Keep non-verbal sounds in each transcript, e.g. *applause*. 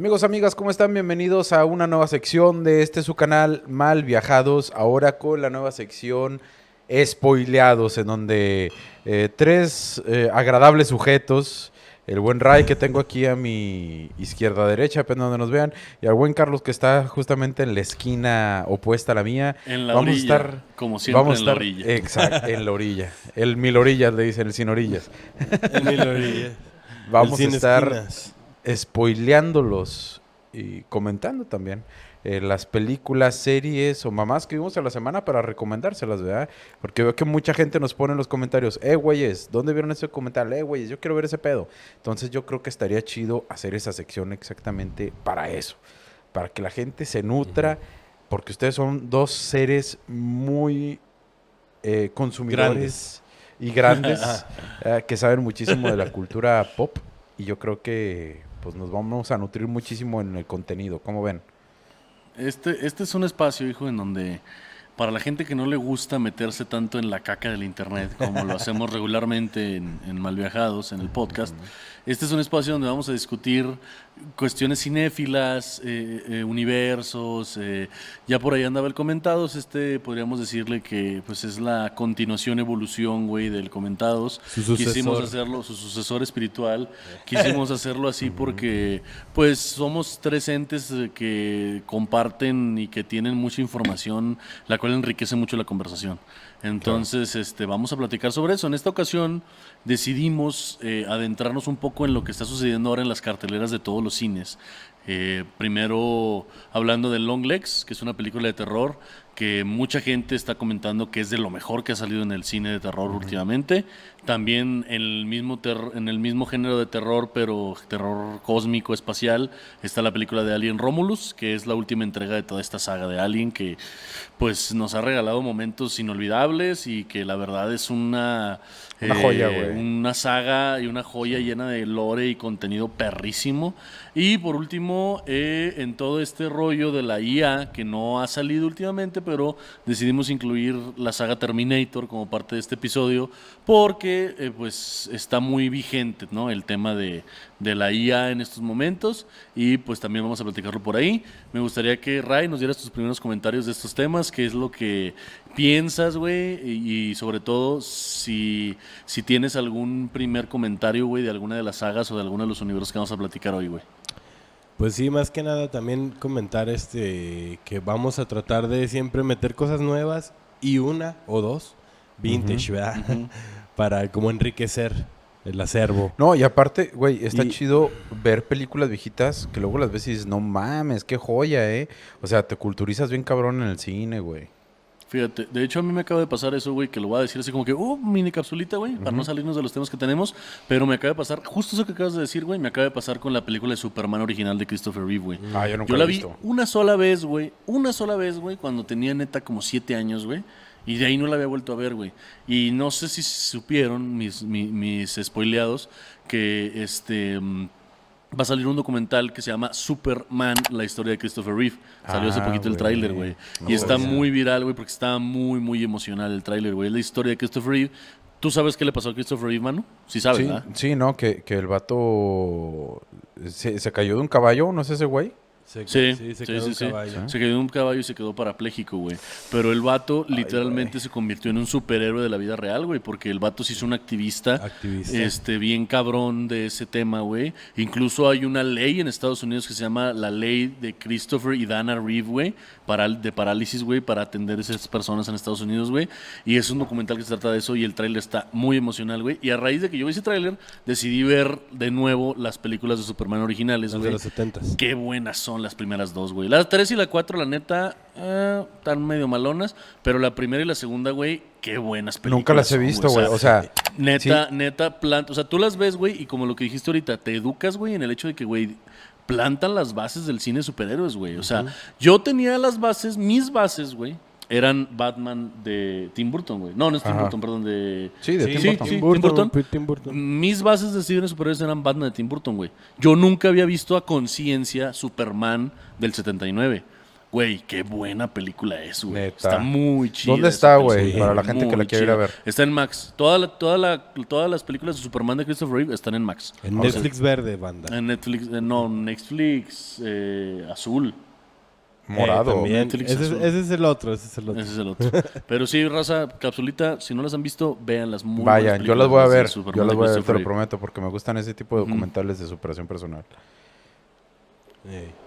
Amigos, amigas, ¿cómo están? Bienvenidos a una nueva sección de este su canal Mal Viajados, ahora con la nueva sección Spoileados, en donde eh, tres eh, agradables sujetos, el buen Ray que tengo aquí a mi izquierda derecha, depende donde nos vean, y al buen Carlos que está justamente en la esquina opuesta a la mía. En la vamos orilla, a estar, como siempre en la orilla. Exacto, *laughs* en la orilla. El mil orillas, le dicen, el sin orillas. El mil orillas. vamos a estar spoileándolos y comentando también eh, las películas, series o mamás que vimos a la semana para recomendárselas, ¿verdad? Porque veo que mucha gente nos pone en los comentarios, eh, güeyes, ¿dónde vieron ese comentario? Eh, güeyes, yo quiero ver ese pedo. Entonces yo creo que estaría chido hacer esa sección exactamente para eso, para que la gente se nutra, porque ustedes son dos seres muy eh, consumidores y grandes, *laughs* eh, que saben muchísimo de la cultura pop. Y yo creo que pues nos vamos a nutrir muchísimo en el contenido. ¿Cómo ven? Este, este es un espacio, hijo, en donde para la gente que no le gusta meterse tanto en la caca del internet como lo hacemos *laughs* regularmente en, en Malviajados, en el podcast, este es un espacio donde vamos a discutir cuestiones cinéfilas, eh, eh, universos. Eh, ya por ahí andaba el comentados. Este podríamos decirle que pues es la continuación, evolución, güey, del comentados. Su Quisimos hacerlo, su sucesor espiritual. *laughs* Quisimos hacerlo así porque pues somos tres entes que comparten y que tienen mucha información, la cual enriquece mucho la conversación. Entonces, este, vamos a platicar sobre eso. En esta ocasión decidimos eh, adentrarnos un poco en lo que está sucediendo ahora en las carteleras de todos los cines. Eh, primero, hablando de Long Legs, que es una película de terror que mucha gente está comentando que es de lo mejor que ha salido en el cine de terror últimamente. También en el, mismo en el mismo género de terror, pero terror cósmico espacial, está la película de Alien Romulus, que es la última entrega de toda esta saga de Alien, que pues nos ha regalado momentos inolvidables y que la verdad es una, una joya, eh, güey. Una saga y una joya llena de lore y contenido perrísimo. Y por último, eh, en todo este rollo de la IA, que no ha salido últimamente, pero decidimos incluir la saga Terminator como parte de este episodio, porque eh, pues está muy vigente, ¿no? El tema de, la IA en estos momentos y pues también vamos a platicarlo por ahí. Me gustaría que Ray nos dieras tus primeros comentarios de estos temas, qué es lo que piensas, güey, y, sobre todo si, si tienes algún primer comentario, güey, de alguna de las sagas o de alguno de los universos que vamos a platicar hoy, güey. Pues sí, más que nada también comentar este que vamos a tratar de siempre meter cosas nuevas y una o dos vintage, ¿verdad? *laughs* Para como enriquecer el acervo. No, y aparte, güey, está chido ver películas viejitas que luego las ves y dices, no mames, qué joya, ¿eh? O sea, te culturizas bien cabrón en el cine, güey. Fíjate, de hecho a mí me acaba de pasar eso, güey, que lo voy a decir así como que, uh, mini capsulita, güey, para no salirnos de los temas que tenemos, pero me acaba de pasar, justo eso que acabas de decir, güey, me acaba de pasar con la película de Superman original de Christopher Reeve, güey. Ah, yo nunca yo la vi una sola vez, güey, una sola vez, güey, cuando tenía neta como siete años, güey. Y de ahí no la había vuelto a ver, güey. Y no sé si supieron mis, mis, mis spoileados que este mm, va a salir un documental que se llama Superman, la historia de Christopher Reeve. Salió hace ah, poquito el tráiler, güey. y está muy viral, güey, porque está muy, muy emocional el tráiler, güey. la historia de Christopher Reeve. ¿Tú sabes qué le pasó a Christopher Reeve, mano? Sí sabes, sí, Sí, no, que, que el vato se, se, cayó de un caballo, ¿no es ese güey? Se, sí, se quedó en un caballo. Se quedó un caballo y se quedó parapléjico, güey. Pero el vato literalmente se convirtió en un superhéroe de la vida real, güey, porque el vato se hizo un activista, este bien cabrón de ese tema, güey. Incluso hay una ley en Estados Unidos que se llama la ley de Christopher y Dana Reeve, güey, para, de parálisis, güey, para atender a esas personas en Estados Unidos, güey. Y es un documental que se trata de eso y el tráiler está muy emocional, güey. Y a raíz de que yo vi ese tráiler, decidí ver de nuevo las películas de Superman originales, güey. de los 70 Qué buenas son las primeras dos, güey. Las tres y la cuatro, la neta, eh, están medio malonas. Pero la primera y la segunda, güey, qué buenas películas. Nunca las he visto, güey. O sea, neta, neta, planta. O sea, tú las ves, güey, y como lo que dijiste ahorita, te educas, güey, en el hecho de que, güey, plantan las bases del cine superhéroes, güey. O sea, yo tenía las bases, mis bases, güey, eran Batman de Tim Burton, güey. No, no es Tim Burton, perdón, de... Sí, de Tim, Burton. Sí, Tim, Burton. Mis bases de cine superhéroes eran Batman de Tim Burton, güey. Yo nunca había visto a conciencia Superman del 79. Güey, qué buena película es, güey. Está muy chida. ¿Dónde está, güey? Para la gente que la quiere ir a ver. Está en Max. todas las películas de Superman de Christopher Reeve están en Max. En Netflix verde, banda. En Netflix, eh, no, Netflix eh, azul morado. ese, es, el otro, ese es el otro. Pero sí, raza, capsulita, si no las han visto, véanlas muy Vayan, yo las voy a ver. Yo las voy a ver, te lo prometo, porque me gustan ese tipo de documentales de superación personal.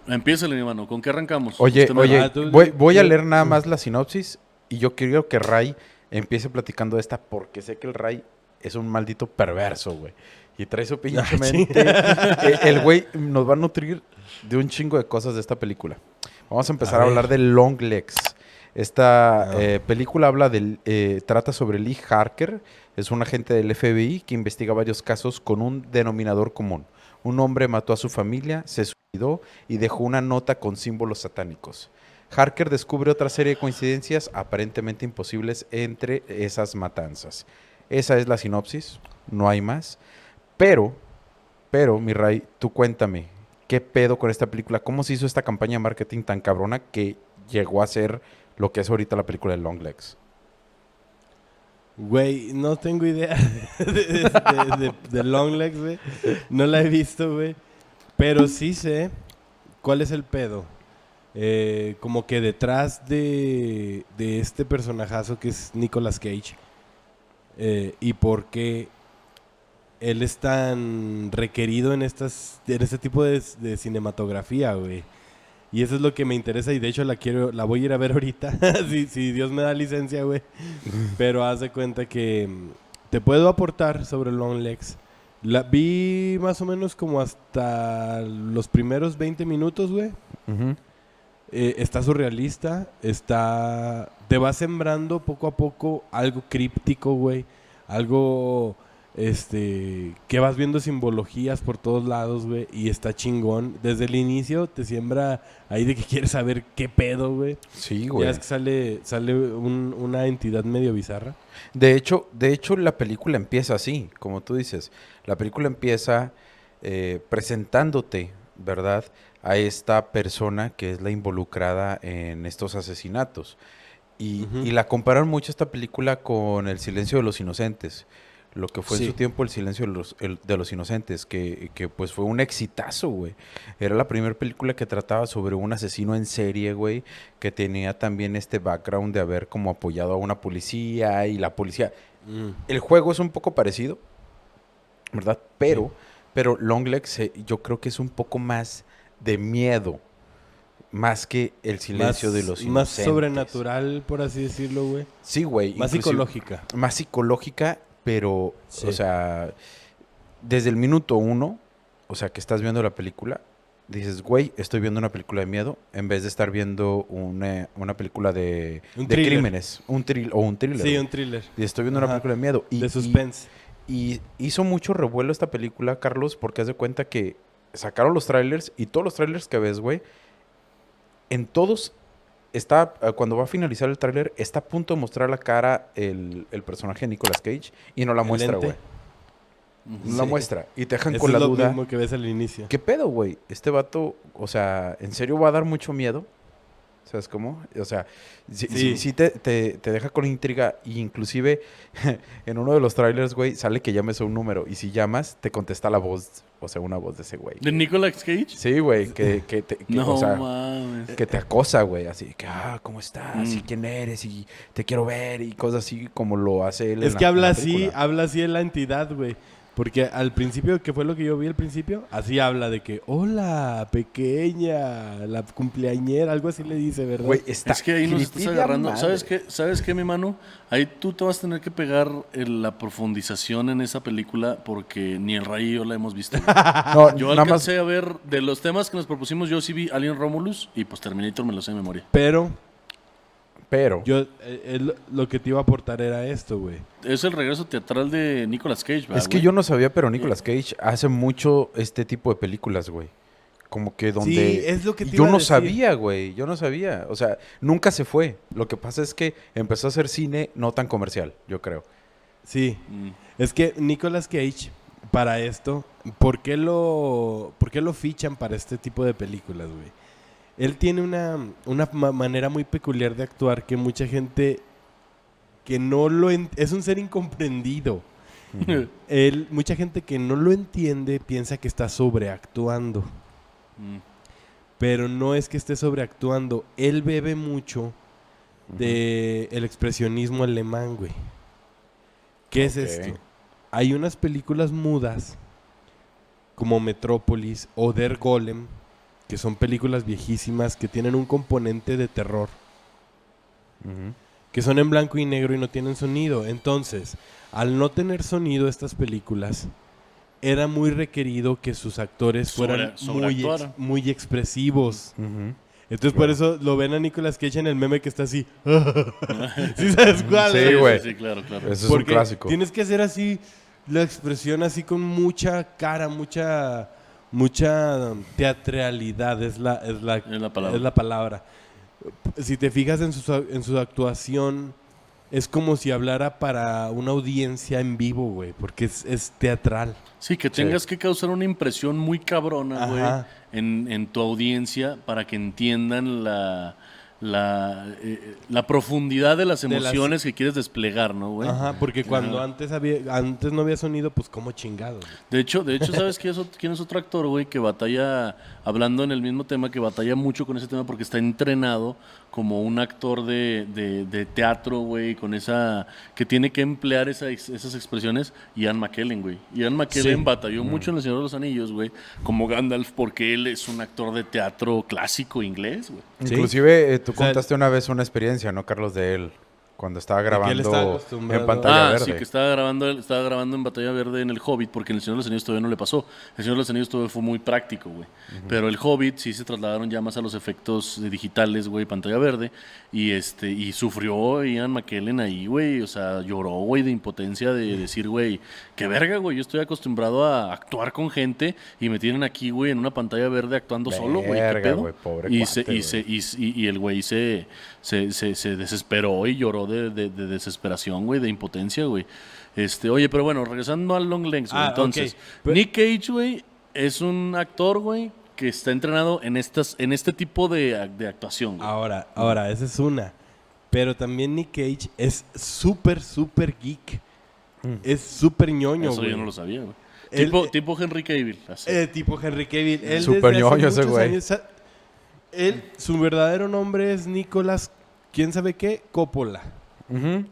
Empieza, mi hermano. ¿Con qué arrancamos? Oye, este ah, voy, a leer nada más la sinopsis y yo quiero que Ray empiece platicando de esta porque sé que el Ray es un maldito perverso, güey. Y trae su ah, pinche mente. *laughs* Eh, el güey nos va a nutrir de un chingo de cosas de esta película. Vamos a empezar a, hablar de Long Legs. Esta ah. eh, película habla del, eh, trata sobre Lee Harker, es un agente del FBI que investiga varios casos con un denominador común. Un hombre mató a su familia, se suicidó y dejó una nota con símbolos satánicos. Harker descubre otra serie de coincidencias aparentemente imposibles entre esas matanzas. Esa es la sinopsis, no hay más. Pero, pero, mi Ray, tú cuéntame, qué pedo con esta película, cómo se hizo esta campaña de marketing tan cabrona que llegó a ser lo que es ahorita la película de Long Legs. Güey, no tengo idea *laughs* de, Long Legs, güey. No la he visto, güey. Pero sí sé cuál es el pedo. Eh, como que detrás de, este personajazo que es Nicolas Cage eh, y por qué él es tan requerido en, estas, en este tipo de, cinematografía, güey. Y eso es lo que me interesa y de hecho la quiero, la voy a ir a ver ahorita, *laughs* si, Dios me da licencia, güey. *laughs* Pero haz de cuenta que mm, te puedo aportar sobre Long Legs. La vi más o menos como hasta los primeros 20 minutos, güey. Eh, está surrealista, está... Te va sembrando poco a poco algo críptico, güey. Algo este, que vas viendo simbologías por todos lados, güey, y está chingón. Desde el inicio te siembra ahí de que quieres saber qué pedo, güey. Sí, güey. Ya es que sale, sale una entidad medio bizarra. De hecho, de hecho, la película empieza así, como tú dices. La película empieza eh, presentándote, ¿verdad? A esta persona que es la involucrada en estos asesinatos. Y, y la comparan mucho esta película con El silencio de los inocentes lo que fue en su tiempo El silencio de los, inocentes, que, pues fue un exitazo, güey. Era la primera película que trataba sobre un asesino en serie, güey, que tenía también este background de haber como apoyado a una policía y la policía. Mm. El juego es un poco parecido, ¿verdad? Pero, pero Longlegs eh, yo creo que es un poco más de miedo. Más que el silencio de los inocentes. Más sobrenatural, por así decirlo, güey. Sí, güey. Más psicológica. Más psicológica pero, o sea, desde el minuto uno, o sea, que estás viendo la película, dices, güey, estoy viendo una película de miedo en vez de estar viendo una, película de, de crímenes. Un o un thriller. Sí, un thriller. Y estoy viendo una película de miedo. Y, de suspense. Y, hizo mucho revuelo esta película, Carlos, porque haz de cuenta que sacaron los trailers y todos los trailers que ves, güey, en todos está, eh, cuando va a finalizar el tráiler, está a punto de mostrar la cara el, el personaje de Nicolas Cage y no la muestra, güey. No la muestra. Y te dejan la con es lo mismo que ves al inicio. ¿Qué pedo, güey? Este vato, o sea, ¿en serio va a dar mucho miedo? ¿Sabes cómo? O sea, sí, sí. te, deja con intriga. Y e inclusive *laughs* en uno de los trailers, güey, sale que llames a un número. Y si llamas, te contesta la voz, o sea, una voz de ese güey. ¿De Nicolas Cage? Sí, güey, que, *laughs* que, te, que, te acosa, güey. Así que, ah, ¿cómo estás? ¿Y mm. quién eres? Y te quiero ver. Y cosas así como lo hace él. Es que habla así, habla así en la entidad, güey. Porque al principio, que fue lo que yo vi al principio, así habla de que, hola, pequeña, la cumpleañera, algo así le dice, ¿verdad? es que ahí nos estás agarrando. ¿Sabes qué, ¿Sabes qué, mi mano? Ahí tú te vas a tener que pegar eh, la profundización en esa película porque ni el rayo la hemos visto. *laughs* yo alcancé a ver, de los temas que nos propusimos, yo sí vi Alien Romulus y pues Terminator me lo sé de memoria. Pero pero. Yo, eh, eh, lo que te iba a aportar era esto, güey. Es el regreso teatral de Nicolas Cage, ¿verdad? Es que yo no sabía, pero Nicolas Cage hace mucho este tipo de películas, güey. Como que donde. Sí, es lo que te Yo iba no a decir. sabía, güey. Yo no sabía. O sea, nunca se fue. Lo que pasa es que empezó a hacer cine no tan comercial, yo creo. Sí. Mm. Es que Nicolas Cage, para esto, ¿por lo, ¿por qué lo fichan para este tipo de películas, güey? Él tiene una, una manera muy peculiar de actuar que mucha gente que no lo... Es un ser incomprendido. mucha gente que no lo entiende piensa que está sobreactuando. Mm. Pero no es que esté sobreactuando. Él bebe mucho de el expresionismo alemán, güey. ¿Qué es esto? Hay unas películas mudas como Metrópolis o Der Golem que son películas viejísimas que tienen un componente de terror. Que son en blanco y negro y no tienen sonido. Entonces, al no tener sonido estas películas, era muy requerido que sus actores fueran muy, expresivos. Entonces, por eso lo ven a Nicolas Cage en el meme que está así. *laughs* ¿Sí sabes cuál? Sí, güey. Sí, claro, claro. Eso es clásico. Tienes que hacer así, la expresión así con mucha cara, mucha mucha teatralidad es la, la, palabra. Si te fijas en su, en su actuación, es como si hablara para una audiencia en vivo, güey, porque es, teatral. Sí, que tengas que causar una impresión muy cabrona, güey, en, tu audiencia para que entiendan la, eh, la, profundidad de las emociones que quieres desplegar, ¿no, güey? Ajá, porque cuando antes había, antes no había sonido, pues como chingado. De hecho, de hecho, ¿sabes quién es, quién es otro actor, güey, que batalla, hablando en el mismo tema, que batalla mucho con ese tema porque está entrenado como un actor de, de, teatro, güey, con esa. que tiene que emplear esas expresiones, Ian McKellen, güey. Ian McKellen batalló mm. mucho en El Señor de los Anillos, güey, como Gandalf, porque él es un actor de teatro clásico inglés, güey. Inclusive eh, tú contaste una vez una experiencia, ¿no, Carlos, de él? cuando estaba grabando en pantalla ah, verde. Sí, que estaba grabando, estaba grabando en pantalla verde en El Hobbit, porque en El Señor de los Anillos todavía no le pasó. El Señor de los Anillos todavía fue muy práctico, güey. Pero El Hobbit sí se trasladaron ya más a los efectos digitales, güey, pantalla verde. Y este y sufrió Ian McKellen ahí, güey. O sea, lloró, güey, de impotencia de decir, güey, qué verga, güey. Yo estoy acostumbrado a actuar con gente y me tienen aquí, güey, en una pantalla verde actuando solo, güey. ¿Qué pedo? pobre y, y, y el güey se se, desesperó y lloró de, desesperación, güey, de impotencia, güey. Este, oye, pero bueno, regresando al Long Legs, güey, ah, entonces, Nick Cage, güey, es un actor, güey, que está entrenado en, estas, en este tipo de, actuación, güey. Ahora, ahora, esa es una. Pero también Nick Cage es súper, súper geek. Mm. Es súper ñoño, Eso yo no lo sabía, güey. Tipo, eh, tipo Henry Cavill. Eh, tipo Henry Cavill. Él ñoño ese güey. Él, su verdadero nombre es Nicolás, quién sabe qué, Coppola.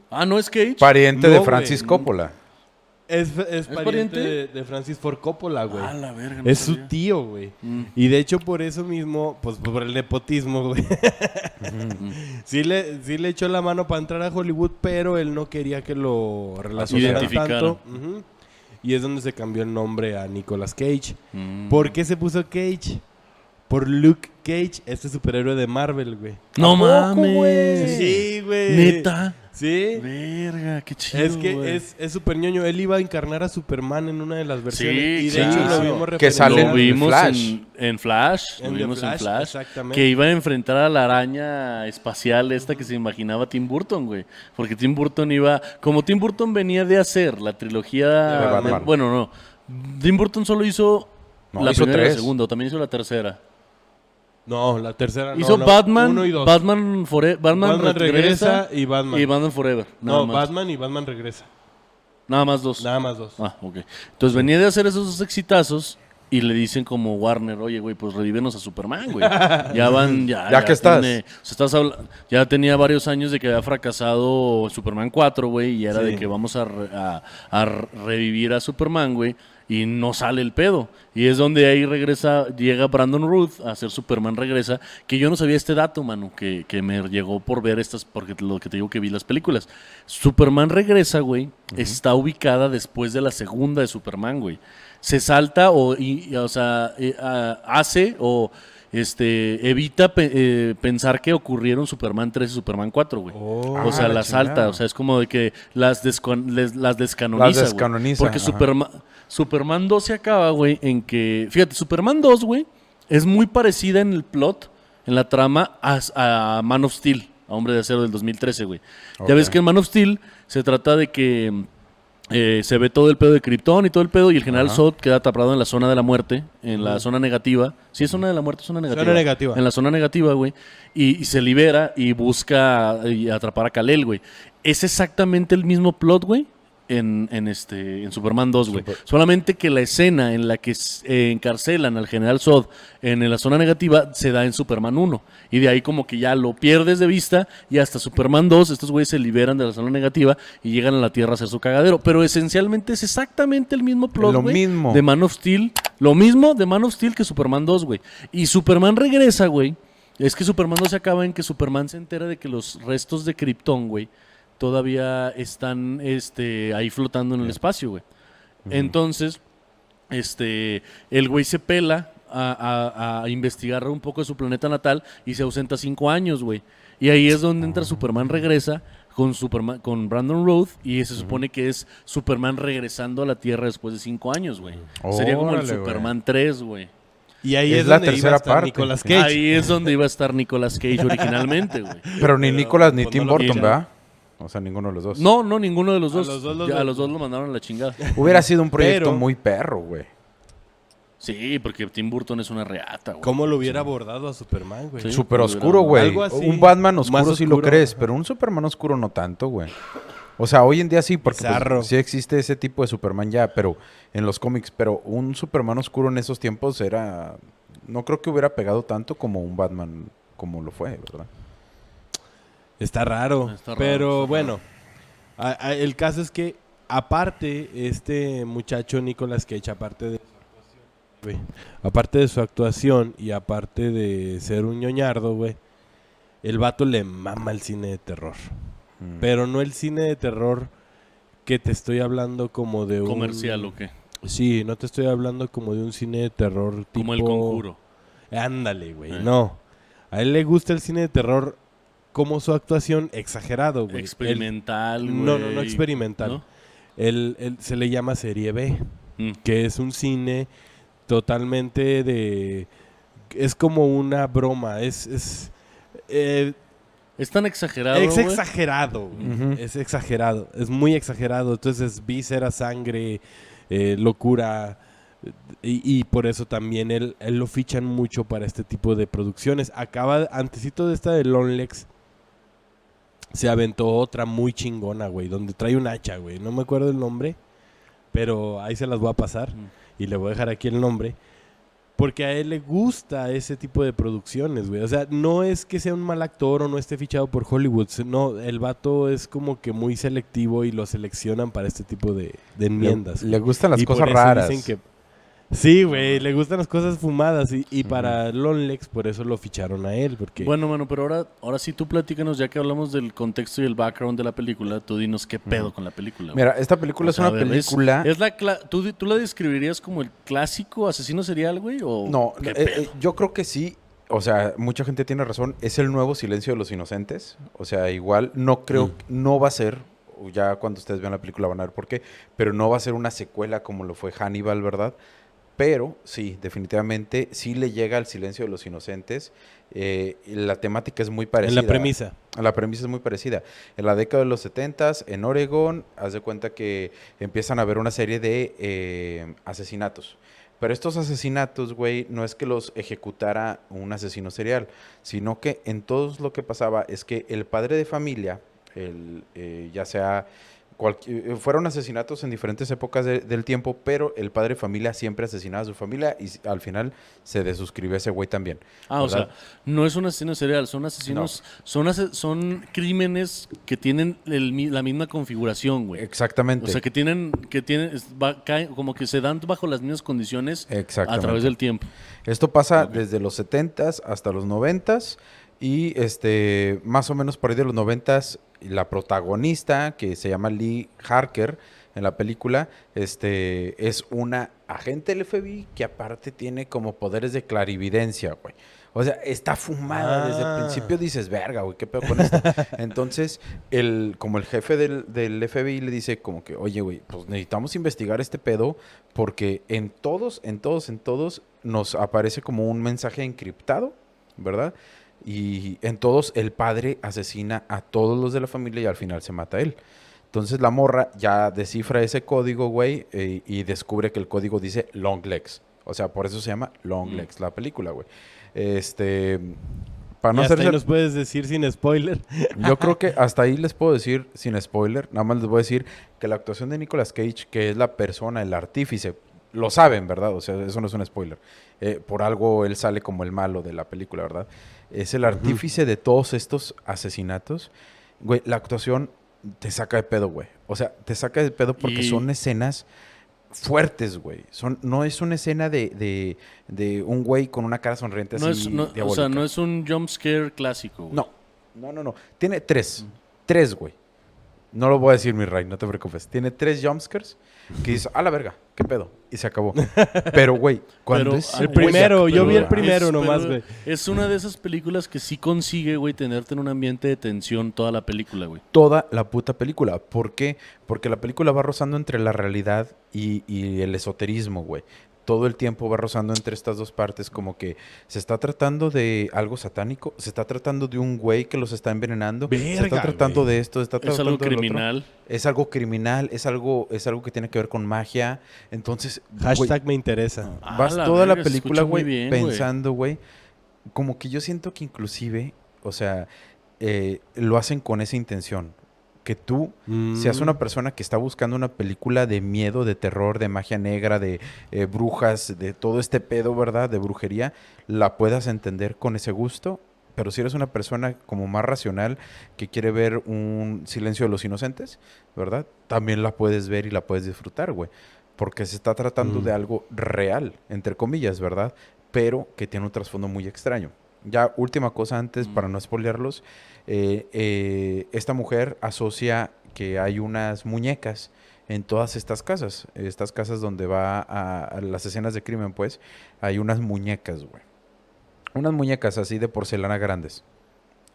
Ah, no es Cage. Pariente de Francis Coppola. Es, pariente, De, Francis Ford Coppola, güey. Ah, la verga. es su tío, güey. Mm. Y de hecho, por eso mismo, pues por el nepotismo, güey. sí, le, echó la mano para entrar a Hollywood, pero él no quería que lo relacionaran tanto. Y es donde se cambió el nombre a Nicolas Cage. Mm. ¿Por qué se puso Cage? por Luke Cage, este superhéroe de Marvel, güey. No mames. Sí, güey. Neta. Sí. Verga, qué chido. Es que es, es Él iba a encarnar a Superman en una de las versiones. y de hecho lo vimos Que vimos En, Flash. vimos Flash, en Flash. Que iba a enfrentar a la araña espacial esta que se imaginaba Tim Burton, güey. Porque Tim Burton iba. Como Tim Burton venía de hacer la trilogía. bueno, no. Tim Burton solo hizo la primera la segunda, también hizo la tercera. No, la tercera no. Hizo Batman, Batman, regresa, y Batman. Y Batman Forever. No, Batman y Batman regresa. Nada más dos. Nada más dos. Ah, ok. Entonces venía de hacer esos dos exitazos y le dicen como Warner, oye, güey, pues revivenos a Superman, güey. *laughs* ya van, ya. ya, que estás. estás ya tenía varios años de que había fracasado Superman 4, güey, y era de que vamos a revivir a Superman, güey y no sale el pedo. Y es donde ahí regresa, llega Brandon Ruth a hacer Superman regresa, que yo no sabía este dato, mano, que, me llegó por ver estas, porque lo que te digo que vi las películas. Superman regresa, güey, está ubicada después de la segunda de Superman, güey. Se salta o, o sea, eh, hace o este, evita eh, pensar que ocurrieron Superman 3 y Superman 4, güey. Oh, o sea, ah, las la salta, o sea, es como de que las, las descanoniza. Las descanoniza. porque Superman Superman 2 se acaba, güey, en que. Fíjate, Superman 2, güey, es muy parecida en el plot, en la trama, a, Man of Steel, a Hombre de Acero del 2013, güey. Ya ves que en Man of Steel se trata de que. Eh, se ve todo el pedo de Krypton y todo el pedo, y el general Zod queda atrapado en la zona de la muerte, en la zona negativa. si es zona de la muerte, zona negativa. Zona negativa. En la zona negativa, güey. Y, se libera y busca y eh, atrapar a Kalel, güey. Es exactamente el mismo plot, güey, en, este, en Superman 2, güey. Solamente que la escena en la que eh, encarcelan al general Zod en, la zona negativa se da en Superman 1. Y de ahí como que ya lo pierdes de vista y hasta Superman 2 estos güeyes se liberan de la zona negativa y llegan a la Tierra a hacer su cagadero. Pero esencialmente es exactamente el mismo plot, Lo mismo. De Man of Steel. Lo mismo de Man of Steel que Superman 2, güey. Y Superman regresa, güey. Es que Superman 2 se acaba en que Superman se entera de que los restos de Krypton, güey, todavía están este, ahí flotando en el espacio, güey. Entonces, este, el güey se pela a, investigar un poco de su planeta natal y se ausenta cinco años, güey. Y ahí es donde entra ah. Superman regresa con Superman, con Brandon Roth y se supone que es Superman regresando a la Tierra después de cinco años, güey. Sería como el Superman 3, güey. Y ahí es, la donde tercera iba a estar Nicolas Cage. Ahí es donde iba a estar Nicolas Cage originalmente, güey. Pero ni Nicolas ni Tim Burton, ¿verdad? O sea, ninguno de los dos. No, no, ninguno de los dos. a los dos lo mandaron a la chingada. Hubiera sido un proyecto muy perro, güey. Sí, porque Tim Burton es una reata, güey. ¿Cómo lo hubiera abordado a Superman, güey? Súper oscuro, güey. Un Batman oscuro, si lo crees, pero un Superman oscuro no tanto, güey. O sea, hoy en día sí, porque pues, sí existe ese tipo de Superman ya, pero en los cómics, pero un Superman oscuro en esos tiempos era... No creo que hubiera pegado tanto como un Batman como lo fue, ¿verdad? Está raro. pero bueno, el caso es que aparte, este muchacho Nicolás Cage, aparte de aparte de su actuación y aparte de ser un ñoñardo, güey, el vato le mama el cine de terror. Mm. Pero no el cine de terror que te estoy hablando como de un... ¿Comercial o qué? Sí, no te estoy hablando como de un cine de terror tipo... Como El Conjuro. Ándale, güey, eh. no. A él le gusta el cine de terror como su actuación exagerado, güey. Experimental, No, no, no experimental. se le llama serie B, mm. que es un cine totalmente de... Es como una broma, es... Es, eh, ¿Es tan exagerado. Es exagerado, es exagerado, es muy exagerado. Entonces, víscera, sangre, eh, locura. Y, por eso también él, él, lo fichan mucho para este tipo de producciones. Acaba, antesito de esta de Lonlex, se aventó otra muy chingona, güey, donde trae un hacha, güey. No me acuerdo el nombre, pero ahí se las voy a pasar y le voy a dejar aquí el nombre. Porque a él le gusta ese tipo de producciones, güey. O sea, no es que sea un mal actor o no esté fichado por Hollywood. No, el vato es como que muy selectivo y lo seleccionan para este tipo de, enmiendas. Le, gustan las cosas raras. Sí, güey, le gustan las cosas fumadas y, y para Lonlex por eso lo ficharon a él, porque... Bueno, bueno, pero ahora, ahora sí tú platícanos, ya que hablamos del contexto y el background de la película, tú dinos qué pedo con la película. Mira, esta película es una película... Es, la ¿tú, la describirías como el clásico asesino serial, güey? O No, eh, eh, yo creo que sí. O sea, mucha gente tiene razón. Es el nuevo silencio de los inocentes. O sea, igual no creo, mm. no va a ser. Ya cuando ustedes vean la película van a ver por qué. Pero no va a ser una secuela como lo fue Hannibal, ¿verdad? Pero sí, definitivamente sí le llega al silencio de los inocentes. Eh, la temática es muy parecida. En la premisa. La premisa es muy parecida. En la década de los 70 en Oregón, haz de cuenta que empiezan a haber una serie de eh, asesinatos. Pero estos asesinatos, güey, no es que los ejecutara un asesino serial, sino que en todos lo que pasaba es que el padre de familia, eh, ya sea eh, fueron asesinatos en diferentes épocas del tiempo, pero el padre de familia siempre asesinaba a su familia y al final se desuscribió ese güey también. Ah, o sea, no es un asesino serial, son asesinos, son, son crímenes que tienen la misma configuración, güey. Exactamente. O sea, que tienen, que tienen, como que se dan bajo las mismas condiciones a través del tiempo. Esto pasa desde los 70s hasta los 90s. Y este, más o menos por ahí de los noventas, la protagonista, que se llama Lee Harker en la película, este, es una agente del FBI que aparte tiene como poderes de clarividencia, güey. O sea, está fumada. Desde el ah. principio dices, verga, güey, qué pedo con esto. *laughs* Entonces, el, como el jefe del, del, FBI le dice como que, oye, güey, pues necesitamos investigar este pedo porque en todos, en todos, en todos nos aparece como un mensaje encriptado, ¿verdad? Y en todos el padre asesina a todos los de la familia y al final se mata a él. Entonces la morra ya descifra ese código, güey, eh, y descubre que el código dice long legs. O sea, por eso se llama long mm. legs la película, güey. Este, para no y hasta nos puedes decir sin spoiler. *laughs* Yo creo que hasta ahí les puedo decir sin spoiler. Nada más les voy a decir que la actuación de Nicolas Cage, que es la persona, el artífice, lo saben, ¿verdad? O sea, eso no es un spoiler. Eh, por algo él sale como el malo de la película, ¿verdad? Es el artífice de todos estos asesinatos. Güey, la actuación te saca de pedo, güey. O sea, te saca de pedo porque son escenas fuertes, güey. Son, no es una escena de, un güey con una cara sonriente no así es, O sea, no es un jump scare clásico. No, no, no, no. Tiene tres. Tres, güey. No lo voy a decir, mi Ray, no te preocupes. Tiene tres jump scares que dice a la verga, ¿qué pedo? Y se acabó. Pero, güey, cuando es... El primero, yo vi el primero nomás, güey. Es una de esas películas que sí consigue, güey, tenerte en un ambiente de tensión toda la película, güey. Toda la puta película. ¿Por qué? Porque la película va rozando entre la realidad y, y el esoterismo, güey todo el tiempo va rozando entre estas dos partes, como que se está tratando de algo satánico, se está tratando de un güey que los está envenenando, se está tratando de esto, está tratando es algo criminal, es algo criminal, es algo es algo que tiene que ver con magia, entonces hashtag me interesa, ah, vas toda la película güey pensando güey, como que yo siento que inclusive, o sea, eh, lo hacen con esa intención que tú seas mm. una persona que está buscando una película de miedo, de terror, de magia negra, de eh, brujas, de todo este pedo, ¿verdad? De brujería, la puedas entender con ese gusto. Pero si eres una persona como más racional que quiere ver un silencio de los inocentes, ¿verdad? También la puedes ver y la puedes disfrutar, güey. Porque se está tratando de mm. algo real, entre comillas, ¿verdad? Pero que tiene un trasfondo muy extraño. Ya, última cosa antes, mm. para no espolearlos. Eh, eh, esta mujer asocia que hay unas muñecas en todas estas casas, estas casas donde va a, las escenas de crimen, pues, hay unas muñecas, güey. Unas muñecas así de porcelana grandes.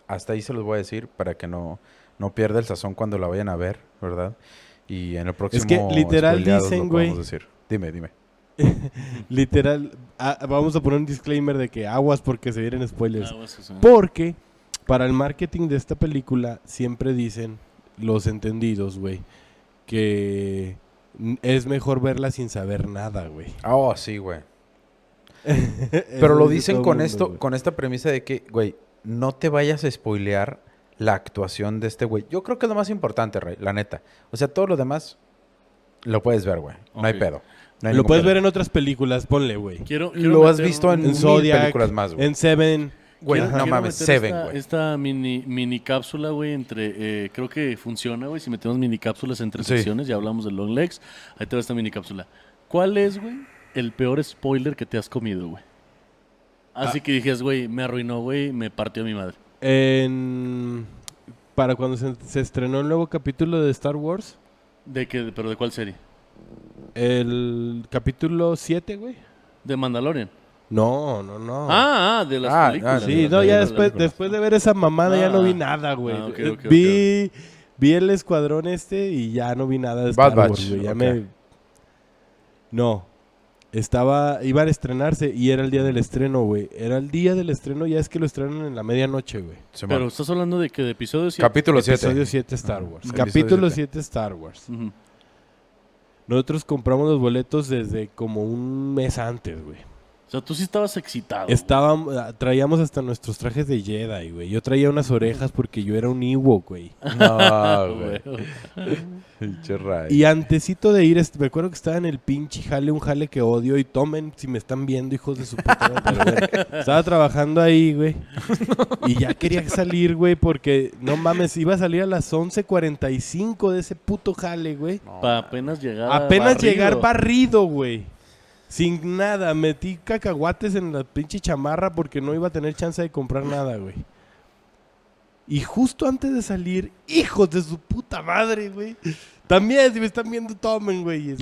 Hasta ahí se los voy a decir para que no, no pierda el sazón cuando la vayan a ver, ¿verdad? Y en el próximo... Es que literal dicen, güey... Dime, dime. *laughs* literal, ah, vamos a poner un disclaimer de que aguas porque se vienen spoilers. porque para el marketing de esta película siempre dicen los entendidos, güey, que es mejor verla sin saber nada, güey. Ah, oh, sí, güey. Pero lo dicen con esto, con esta premisa de que, güey, no te vayas a spoilear la actuación de este güey. Yo creo que es lo más importante, Rey, la neta. O sea, todo lo demás lo puedes ver, güey. No hay pedo. lo puedes ver en otras películas, ponle, güey. Quiero, lo has visto en, en películas más, güey. En Seven. Güey, no mames, se esta, güey. esta mini, mini cápsula, güey, entre. Eh, creo que funciona, güey. Si metemos mini cápsulas entre sesiones. ya hablamos de long legs. Ahí te va esta mini cápsula. ¿Cuál es, güey, el peor spoiler que te has comido, güey? Así ah. que dijiste, güey, me arruinó, güey, me partió mi madre. Para cuando se, estrenó el nuevo capítulo de Star Wars, ¿De qué? ¿Pero de cuál serie? el capítulo 7, güey. ¿De Mandalorian? No, no, no. Ah, ah de las ah, películas. sí, no, ya después, de ver esa mamada ya no vi ah, nada, güey. vi, vi el escuadrón este y ya no vi nada de Star Wars, No. Estaba, iba a estrenarse y era el día del estreno, güey. Era el día del estreno, ya es que lo estrenan en la medianoche, güey. Pero estás hablando de que de episodio 7. Capítulo 7. Star Wars. Capítulo 7 Star Wars. Nosotros compramos los boletos desde como un mes antes, güey tú sí estabas excitado. Estábamos, ah, traíamos hasta nuestros trajes de Jedi, güey. Yo traía unas orejas porque yo era un Ewok, güey. *laughs* No, güey. y antesito de ir, me acuerdo que estaba en el pinche jale, un jale que odio. Y tomen si me están viendo, hijos de su puta *laughs* estaba trabajando ahí, güey. Y ya quería salir, güey, porque no mames, iba a salir a las 11.45 de ese puto jale, güey. Para apenas llegar. Apenas llegar barrido, güey. Sin nada, metí cacahuates en la pinche chamarra porque no iba a tener chance de comprar nada, güey. Y justo antes de salir, hijos de su puta madre, güey. También, si me están viendo, tomen, güey.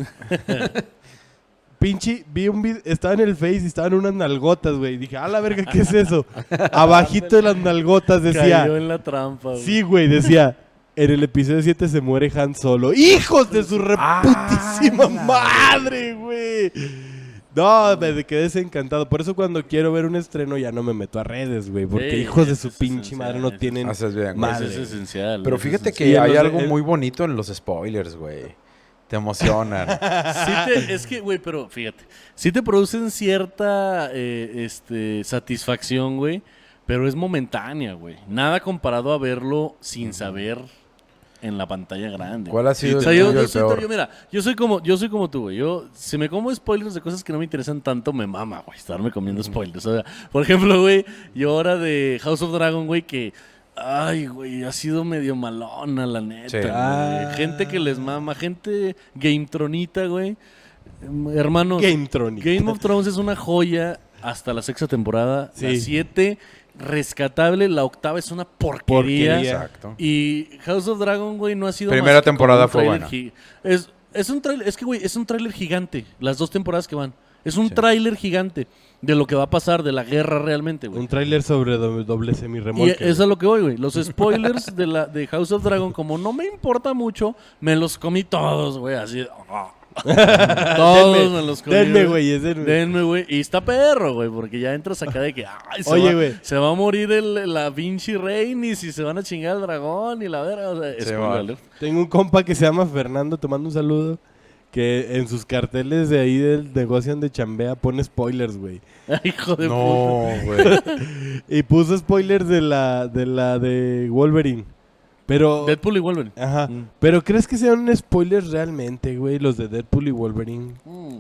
*laughs* Pinche, vi un video, estaba en el Face y estaban unas nalgotas, güey. Dije, a la verga, ¿qué es eso? *laughs* Abajito de las nalgotas decía. Cayó en la trampa, güey. Sí, güey, decía. En el episodio 7 se muere Han Solo. ¡Hijos de su ah, reputísima madre, güey! No, me quedé desencantado. Por eso cuando quiero ver un estreno ya no me meto a redes, güey. Porque hijos de su pinche madre no tienen más es esencial. Pero fíjate que hay algo muy bonito en los spoilers, güey. Te emocionan. *laughs* es que, güey, pero fíjate, sí te producen cierta eh, este, satisfacción, güey, pero es momentánea, güey. Nada comparado a verlo sin saber en la pantalla grande. ¿Cuál ha sido o sea, yo, mira, yo soy como, yo soy como tú, güey. Yo, si me como spoilers de cosas que no me interesan tanto, me mama, güey, estarme comiendo spoilers. O sea, por ejemplo, güey, yo ahora de House of Dragon, güey, que. Ay, güey, ha sido medio malona, la neta. Ah. Gente que les mama, gente game tronita, güey. Hermanos, game, game of Thrones es una joya hasta la sexta temporada. La siete rescatable. La octava es una porquería. Exacto. Y House of Dragon, güey, no ha sido. Primera temporada fue buena. Es, un que, güey, es un tráiler gigante. Las dos temporadas que van. Es un tráiler gigante de lo que va a pasar, de la guerra realmente, güey. Un tráiler sobre doble, doble semirremolque. Y es lo que voy, güey. Los spoilers de, la, de House of Dragon, como no me importa mucho, me los comí todos, güey. Así. Ah, *laughs* Todos denme, me Denme, güey. Y está perro, güey, porque ya entras acá de que, se, va, a morir la Vinci Reynis y se van a chingar el dragón y la verga. Tengo un compa que se llama Fernando, te mando un saludo. Que en sus carteles de ahí del negocio de chambea pone spoilers, güey. *laughs* Hijo de *laughs* y puso spoilers de, la de Wolverine. Pero. Deadpool y Wolverine. Ajá. Mm. Pero ¿crees que sean spoilers realmente, güey, los de Deadpool y Wolverine? Mm.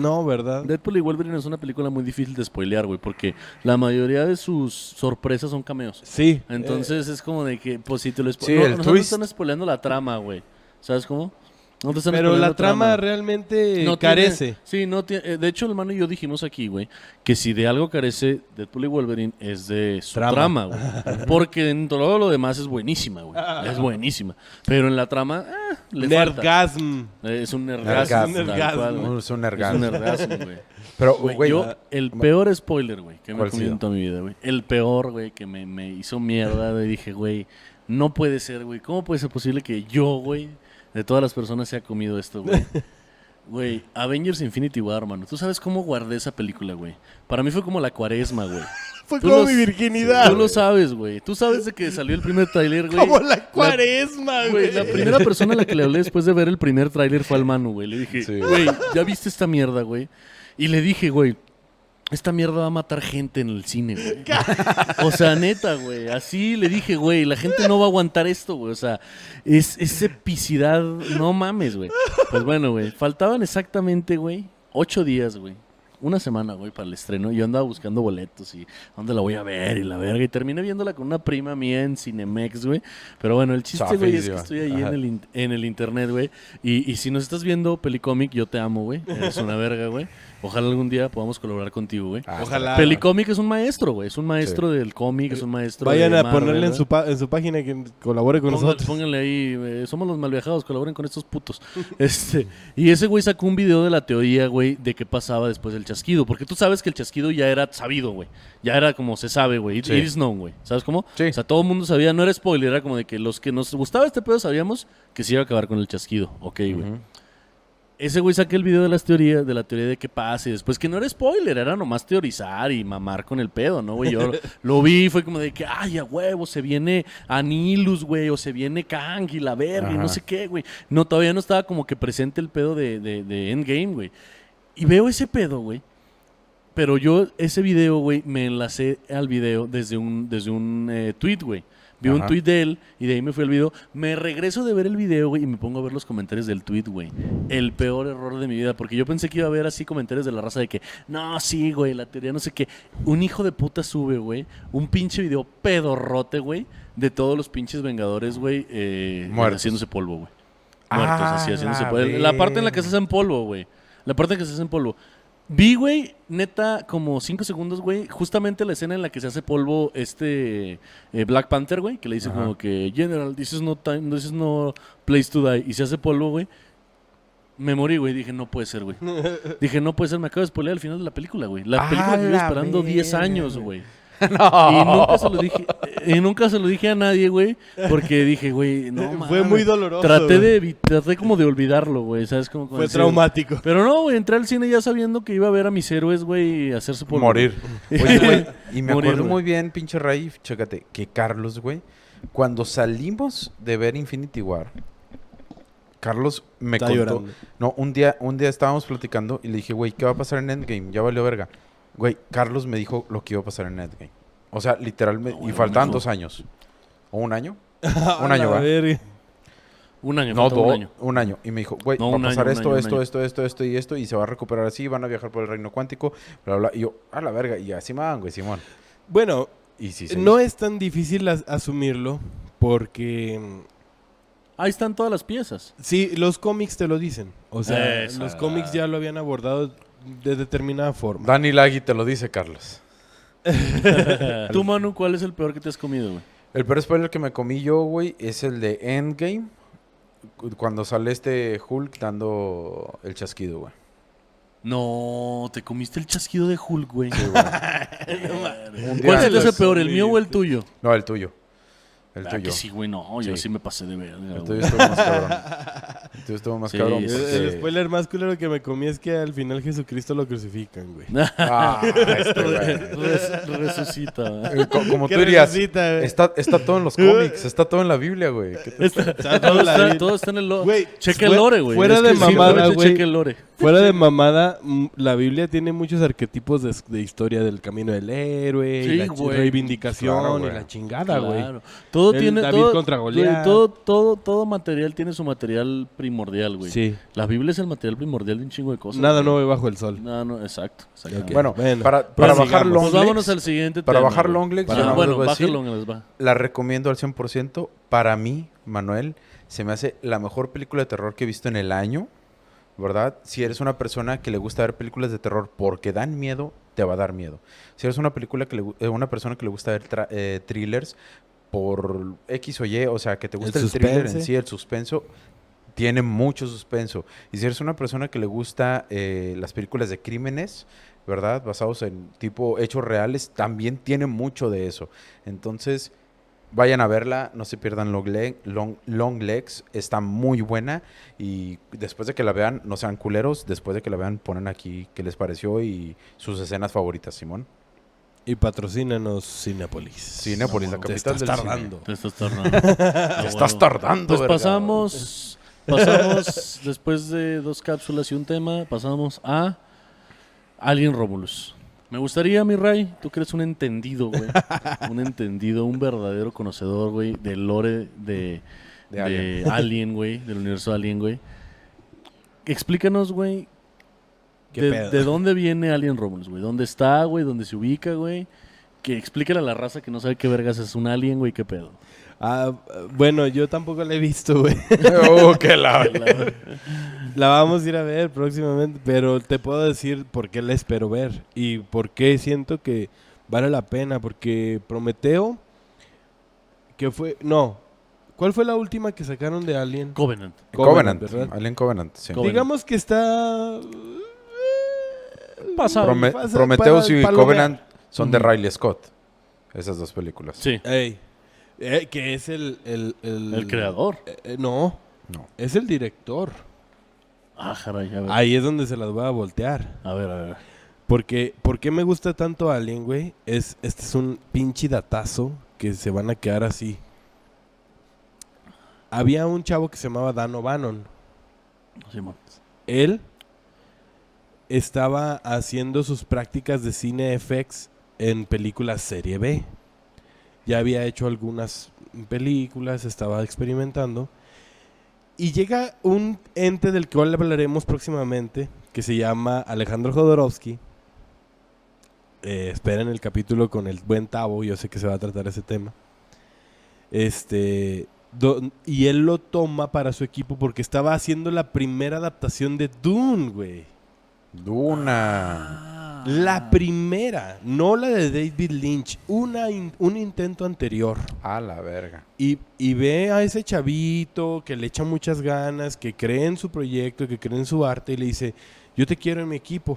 No, ¿verdad? Deadpool y Wolverine es una película muy difícil de spoilear, güey, porque la mayoría de sus sorpresas son cameos. Sí. Entonces eh, es como de que, pues si te lo Sí, no, el no están spoileando la trama, güey. ¿Sabes cómo? Pero la trama, realmente carece. sí, no tiene, eh, de hecho, el hermano y yo dijimos aquí, güey, que si de algo carece Deadpool y Wolverine es de su trama, güey. *laughs* porque en todo lo demás es buenísima, güey. *laughs* es buenísima. Pero en la trama, eh, le Nergasm. Falta. Eh, es un ergasmo, Es un ergasmo, *laughs* güey. Pero, güey, el peor spoiler, güey, que me comió en toda mi vida, güey. El peor, güey, que me, me hizo mierda, Dije, güey, no puede ser, güey. ¿Cómo puede ser posible que yo, güey de todas las personas se ha comido esto, güey. *laughs* Güey, Avengers Infinity War, mano. ¿Tú sabes cómo guardé esa película, güey? Para mí fue como la cuaresma, güey. *laughs* fue como mi virginidad. Tú lo sabes, güey. Tú sabes de que salió el primer tráiler, güey. Como la cuaresma, güey. La primera *laughs* persona a la que le hablé después de ver el primer tráiler fue al Manu, güey. Le dije, güey, ¿ya viste esta mierda, güey? Y le dije, güey, esta mierda va a matar gente en el cine, güey. *laughs* O sea, neta, güey. Así le dije, güey, la gente no va a aguantar esto, güey. O sea, es, es epicidad, no mames, güey. Pues bueno, güey. Faltaban exactamente, güey, ocho días, güey. Una semana, güey, para el estreno. Yo andaba buscando boletos y dónde la voy a ver y la verga. Y terminé viéndola con una prima mía en Cinemex, güey. Pero bueno, el chiste, güey, es que estoy ahí en el, internet, güey. Y, y si nos estás viendo, Pelicómic, yo te amo, güey. Eres una verga, güey. Ojalá algún día podamos colaborar contigo, güey. Ah, Ojalá. Pelicómic es un maestro, güey. Es un maestro del cómic, es un maestro. Vayan a ponerle en su, página que colabore con nosotros. Pónganle ahí, eh, somos los malviajados, colaboren con estos putos. *laughs* este Y ese güey sacó un video de la teoría, güey, de qué pasaba después del chasquido. Porque tú sabes que el chasquido ya era sabido, güey. Ya era como se sabe, güey. It, is known, güey. ¿Sabes cómo? Sí. O sea, todo el mundo sabía, no era spoiler, era como de que los que nos gustaba este pedo sabíamos que se iba a acabar con el chasquido. Ok, güey ese güey saqué el video de las teorías, de la teoría de qué pasa y después que no era spoiler, era nomás teorizar y mamar con el pedo, ¿no, güey? Yo lo *laughs* vi, y fue como de que, ay, a huevo, se viene Anilus, güey, o se viene Kang y la verga no sé qué, güey. No, todavía no estaba como que presente el pedo de, Endgame, güey. Y veo ese pedo, güey. Pero yo ese video, güey, me enlacé al video desde un, desde un eh, tweet, güey. Vi un tweet de él y de ahí me fue el video. Me regreso de ver el video, y me pongo a ver los comentarios del tweet, güey. El peor error de mi vida, porque yo pensé que iba a haber así comentarios de la raza de que, no, sí, güey, la teoría no sé qué. Un hijo de puta sube, güey, un pinche video pedorrote, güey, de todos los pinches vengadores, güey, eh, Muertos. haciéndose polvo, güey. Ah, Muertos, así, haciéndose polvo. La parte en la que se hacen polvo, güey. La parte en la que se hacen polvo. Vi, güey, neta, como cinco segundos, güey, justamente la escena en la que se hace polvo este eh, Black Panther, güey, que le dice como que, General, this is, no time, no place to die, y se hace polvo, güey. Me morí, güey. Dije, no puede ser, güey. *laughs* Dije, no puede ser. Me acabo de spoiler al final de la película, güey. La película que esperando 10 años, güey. *laughs* no. Y nunca se lo dije, nunca se lo dije a nadie, güey, porque dije, güey, no Fue muy doloroso. Traté de traté como de olvidarlo, güey, ¿sabes? Como Fue traumático. Pero no, güey, entré al cine ya sabiendo que iba a ver a mis héroes, güey, y hacerse por morir. *laughs* y me acuerdo muy bien, pinche Raif, chécate, que Carlos, güey, cuando salimos de ver Infinity War, Carlos me contó, no, un día un día estábamos platicando y le dije, "Güey, ¿qué va a pasar en Endgame? Ya valió verga." Güey, Carlos me dijo lo que iba a pasar en NetGame. O sea, literalmente. Ah, y faltan dos años. ¿O un año? *laughs* un año, va. Un año, no, dos, un año. Un año. Y me dijo, güey, va a pasar esto, esto, esto, esto, esto y esto, y se va a recuperar así, van a viajar por el reino cuántico, bla, bla. Y yo, a la verga, y así me van, güey, Simón. Bueno, y si no es tan difícil asumirlo porque... Mm, Ahí están todas las piezas. Sí, los cómics te lo dicen. O sea, los cómics ya lo habían abordado de determinada forma. Dani Lagui te lo dice, Carlos. *laughs* Tú, Manu, ¿cuál es el peor que te has comido, güey? El peor spoiler que me comí yo, güey, es el de Endgame. Cuando sale este Hulk dando el chasquido, güey. No, te comiste el chasquido de Hulk, güey. *laughs* ¿Cuál es el peor, el mío o el tuyo? No, el tuyo. El ah, tuyo. Que sí, güey, no, yo sí. me pasé de ver. El tuyo más cabrón. *laughs* Este, estuvo más cabrón. El, spoiler más culero que me comí es que al final Jesucristo lo crucifican, güey. Ah, *laughs* ah este güey. resucita. Eh, como tú dirías, está, está, todo en los cómics, está todo en la Biblia, güey. todo, todo, está, en el lore. Güey, cheque el lore, güey. Fuera de mamada, güey. Fuera de mamada, mm, la Biblia tiene muchos arquetipos de, historia del camino del héroe, y la reivindicación y la chingada, güey. Todo tiene todo, Todo, todo, todo material tiene su material primordial primordial, güey. Sí. La Biblia es el material primordial de un chingo de cosas. Nada no nuevo bajo el sol. no no, exacto. Bueno, para, pues para bajar pues al siguiente Para bajar Longlegs. Ah, bueno, La recomiendo al 100%. Para mí, Manuel, se me hace la mejor película de terror que he visto en el año. ¿Verdad? Si eres una persona que le gusta ver películas de terror porque dan miedo, te va a dar miedo. Si eres una película que eh, una persona que le gusta ver eh, thrillers por X o Y, o sea, que te gusta el thriller en sí, el suspenso, tiene mucho suspenso. Y si eres una persona que le gusta eh, las películas de crímenes, ¿verdad? Basados en tipo hechos reales, también tiene mucho de eso. Entonces, vayan a verla, no se pierdan Long, Legs, está muy buena y después de que la vean, no sean culeros, después de que la vean ponen aquí qué les pareció y sus escenas favoritas, Simón. Y patrocínanos Cinepolis. Cinepolis, la capital estás del tardando. Cine. Te estás tardando. te estás tardando. Pues pasamos pasamos, después de dos cápsulas y un tema, pasamos a Alien Romulus. Me gustaría, mi Ray, tú que eres un entendido, güey. *laughs* un entendido, un verdadero conocedor, güey, del lore de, de, *laughs* Alien, güey, del universo Alien, güey. Explícanos, güey, de, dónde viene Alien Romulus, güey? ¿Dónde está, güey? ¿Dónde se ubica, güey? Que explíquele a la raza que no sabe qué vergas es un alien, güey, qué pedo. Ah, bueno, yo tampoco la he visto, güey. *laughs* Oh, qué la... *laughs* la vamos a ir a ver próximamente, pero te puedo decir por qué la espero ver y por qué siento que vale la pena, porque Prometeo, que fue... No, ¿Cuál fue la última que sacaron de Alien? Covenant. Covenant, Alien Covenant, Digamos que está... Pasado. y Covenant son de Riley Scott. Esas dos películas. Sí. Eh, que es el... El, creador. Eh, eh, no, no. Es el director. Ah, Ahí es donde se las voy a voltear. A ver, a ver. Porque, ¿Por qué me gusta tanto Alien, güey? Es, este es un pinche datazo que se van a quedar así. Había un chavo que se llamaba Dan O'Bannon. Él estaba haciendo sus prácticas de cine FX en películas serie B ya había hecho algunas películas, estaba experimentando. Y llega un ente del cual hablaremos próximamente, que se llama Alejandro Jodorowsky. Eh, esperen el capítulo con el buen Tavo, yo sé que se va a tratar ese tema. Este, y él lo toma para su equipo porque estaba haciendo la primera adaptación de Dune, güey. Duna. Ah. La primera, no la de David Lynch, una un intento anterior. A la verga. Y, ve a ese chavito que le echa muchas ganas, que cree en su proyecto, que cree en su arte y le dice, yo te quiero en mi equipo.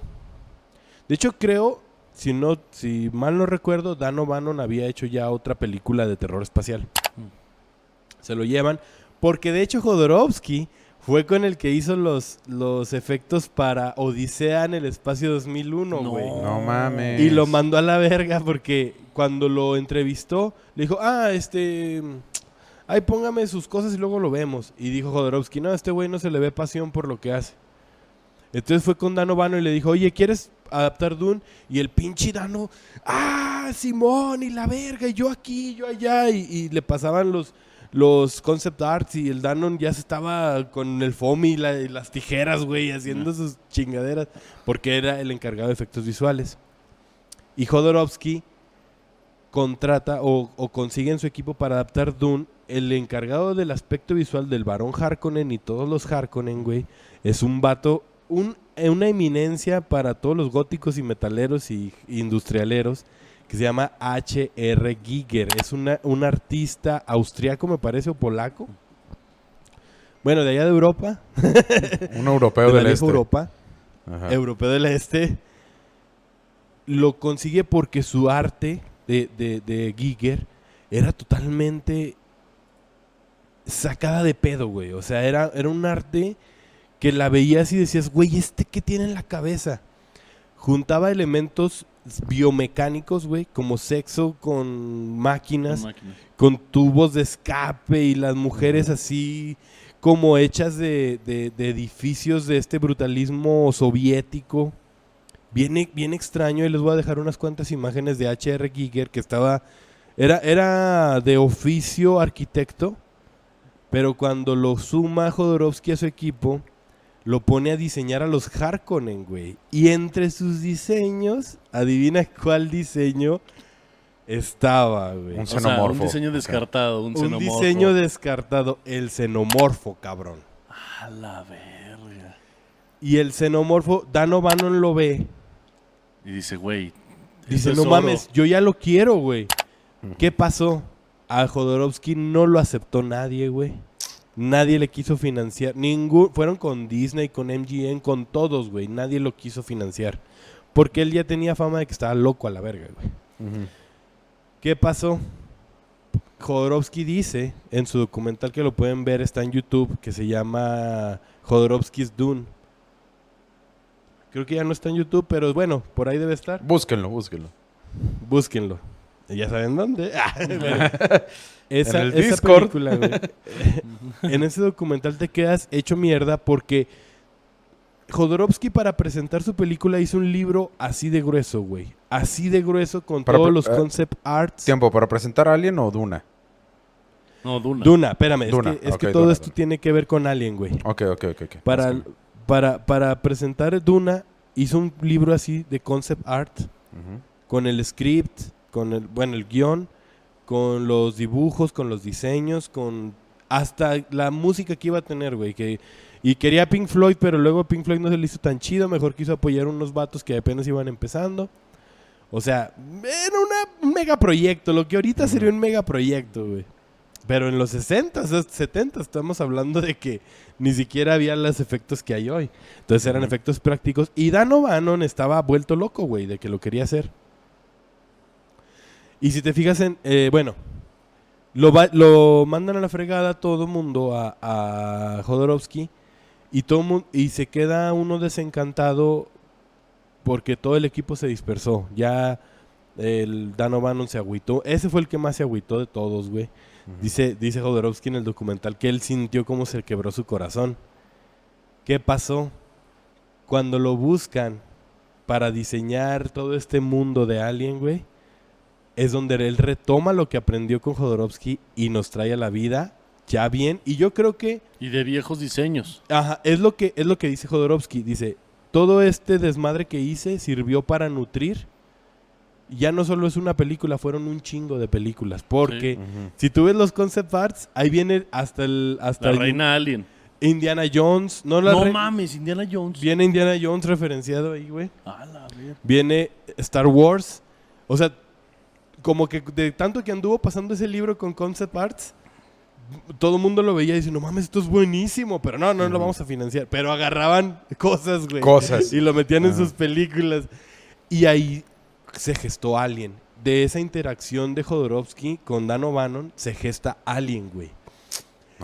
De hecho, creo, si, no, si mal no recuerdo, Dan O'Bannon había hecho ya otra película de terror espacial. Mm. Se lo llevan, porque de hecho Jodorowsky fue con el que hizo los, los efectos para Odisea en el espacio 2001, güey. No, mames. Y lo mandó a la verga porque cuando lo entrevistó, le dijo, ah, este... Ay, póngame sus cosas y luego lo vemos. Y dijo Jodorowsky, no, a este güey no se le ve pasión por lo que hace. Entonces fue con Dano Bano y le dijo, oye, ¿quieres adaptar Dune? Y el pinche Dano, ah, Simón y la verga, y yo aquí, yo allá. Y, y le pasaban los los concept arts y el Danon ya se estaba con el fomi y, las tijeras, güey, haciendo sus chingaderas, porque era el encargado de efectos visuales. Y Jodorowsky contrata o, consigue en su equipo para adaptar Dune, el encargado del aspecto visual del varón Harkonnen y todos los Harkonnen, güey, es un vato, eh, una eminencia para todos los góticos y metaleros y industrialeros que se llama H.R. Giger. Es un artista austriaco, me parece, o polaco. Bueno, de allá de Europa. *laughs* un europeo del este. Europa. Europeo del este. Lo consigue porque su arte de, Giger era totalmente sacada de pedo, güey. O sea, era, era un arte que la veías y decías, güey, ¿este qué tiene en la cabeza? juntaba elementos biomecánicos, güey, como sexo con máquinas, con tubos de escape y las mujeres así como hechas de, de, edificios de este brutalismo soviético. Bien, bien, extraño y les voy a dejar unas cuantas imágenes de H.R. Giger que estaba, era, era de oficio arquitecto, pero cuando lo suma Jodorowsky a su equipo, lo pone a diseñar a los Harkonnen, güey. Y entre sus diseños, adivina cuál diseño estaba, güey. Un xenomorfo. un diseño descartado, un, diseño descartado, el xenomorfo, cabrón. A la verga. Y el xenomorfo, Dan O'Bannon lo ve. Y dice, güey. Dice, no mames, yo ya lo quiero, güey. ¿Qué pasó? A Jodorowsky no lo aceptó nadie, güey. Nadie le quiso financiar. Ningún, fueron con Disney, con MGM, con todos, güey. Nadie lo quiso financiar. Porque él ya tenía fama de que estaba loco a la verga, güey. ¿Qué pasó? Jodorowsky dice en su documental que lo pueden ver, está en YouTube, que se llama Jodorowsky's Dune. Creo que ya no está en YouTube, pero bueno, por ahí debe estar. Búsquenlo, búsquenlo. Búsquenlo ya saben dónde. *laughs* Ah, *laughs* esa, en el Película, *laughs* en ese documental te quedas hecho mierda porque Jodorowsky para presentar su película hizo un libro así de grueso, güey. Así de grueso con todos los eh, concept arts. ¿Tiempo para presentar a Alien o Duna? No, Duna. Duna, espérame. Es que, todo esto tiene que ver con Alien, güey. Ok, ok, ok. Para, para, para presentar Duna hizo un libro así de concept art con el script con el, bueno, el guión, con los dibujos, con los diseños, con hasta la música que iba a tener, güey. Que, y quería Pink Floyd, pero luego Pink Floyd no se le hizo tan chido. Mejor quiso apoyar unos vatos que apenas iban empezando. O sea, era un megaproyecto. Lo que ahorita sería un megaproyecto, güey. Pero en los 60s, 70 estamos hablando de que ni siquiera había los efectos que hay hoy. Entonces eran efectos prácticos. Y Dan O'Bannon estaba vuelto loco, güey, de que lo quería hacer. Y si te fijas en, eh, bueno, lo, lo mandan a la fregada todo mundo a, a Jodorowsky y, todo, y se queda uno desencantado porque todo el equipo se dispersó. Ya el Dan O'Bannon se agüitó. Ese fue el que más se agüitó de todos, güey. Dice, dice Jodorowsky en el documental que él sintió cómo se quebró su corazón. ¿Qué pasó? Cuando lo buscan para diseñar todo este mundo de Alien, güey, es donde él retoma lo que aprendió con Jodorowsky y nos trae a la vida ya bien. Y yo creo que... Y de viejos diseños. Ajá, es lo que, es lo que dice Jodorowsky. Dice, todo este desmadre que hice sirvió para nutrir. Ya no solo es una película, fueron un chingo de películas. Porque si tú ves los concept arts, ahí viene hasta el... Hasta la el, reina alien. Indiana Jones. No, la mames, Indiana Jones. Viene Indiana Jones referenciado ahí, güey. la Viene Star Wars. O sea, como que de tanto que anduvo pasando ese libro con concept arts, todo el mundo lo veía y dice, no mames, esto es buenísimo, pero no, no, lo vamos a financiar. Pero agarraban *laughs* cosas, güey. Cosas. Y lo metían en sus películas. Y ahí se gestó Alien. De esa interacción de Jodorowsky con Dan O'Bannon se gesta Alien, güey.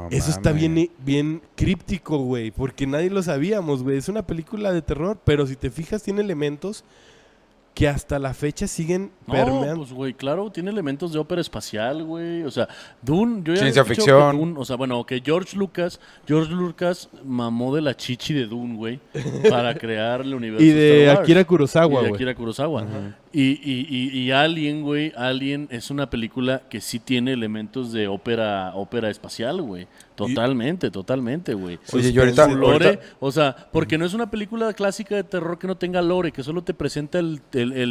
Eso está bien, bien críptico, güey, porque nadie lo sabíamos, güey. Es una película de terror, pero si te fijas tiene elementos que hasta la fecha siguen no, Pues, güey, claro, tiene elementos de ópera espacial, güey. O sea, Dune, yo ya Ciencia he ficción. Dune, o sea, bueno, que George Lucas, George Lucas mamó de la chichi de Dune, güey, *laughs* para crear el universo. y de Akira Kurosawa, güey. Akira Kurosawa. Y, y, y, Alien, güey, Alien es una película que sí tiene elementos de ópera, ópera espacial, güey. Totalmente, totalmente, güey. Oye, yo ahorita, o sea, porque no es una película clásica de terror que no tenga lore, que solo te presenta el,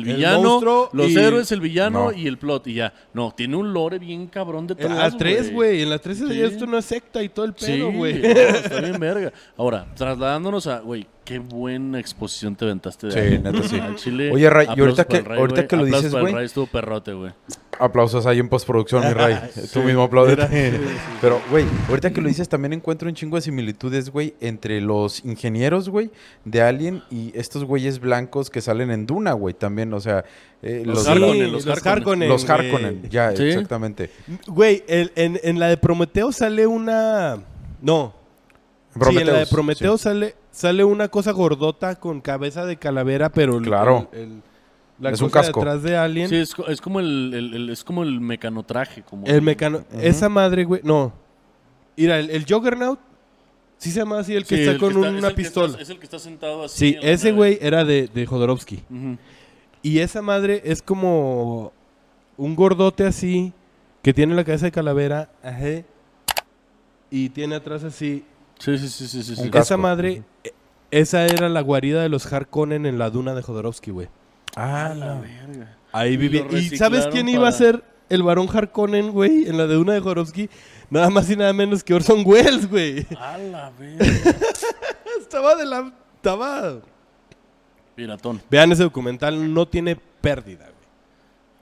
villano, los héroes, el villano y el plot, y ya. No, tiene un lore bien cabrón de En la 3, güey, en la 3 es una secta y todo el pedo, güey. Sí, está bien verga. Ahora, trasladándonos a, güey, qué buena exposición te aventaste de sí, Chile. Oye, ahorita que, Ahorita que lo dices, güey. Ray estuvo perrote, güey. Aplausos ahí en postproducción, mi Ray. *laughs* Tú mismo aplaudes. *laughs* Pero, güey, ahorita que lo dices, también encuentro un chingo de similitudes, güey, entre los ingenieros, güey, de Alien y estos güeyes blancos que salen en Duna, güey, también. O sea, eh, los, Harkonnen, los, Harkonnen. Los eh, Harkonnen, ya, exactamente. Güey, en, la de Prometeo sale una. No, sí, en la de Prometeo sale, sale una cosa gordota con cabeza de calavera, pero claro. el, la es un casco. de alguien. Sí, es, como el, es como el mecanotraje. Como el mecano... Esa madre, güey. No. Mira, el, el Juggernaut Sí se llama así el que está con una pistola. es el que está sentado así. Sí, ese güey era de, de Jodorowsky. Y esa madre es como un gordote así que tiene la cabeza de calavera y tiene atrás así. Sí, sí, sí, sí. sí, Esa madre, e, esa era la guarida de los Harkonnen en la duna de Jodorowsky, güey. Ah, la verga. Ahí vivía. ¿Y sabes quién iba a ser el varón Harkonnen, güey, en la de una de Jorowski? Nada más y nada menos que Orson Welles, güey. A la *laughs* verga. estaba de la. Estaba. Piratón. Vean ese documental, no tiene pérdida,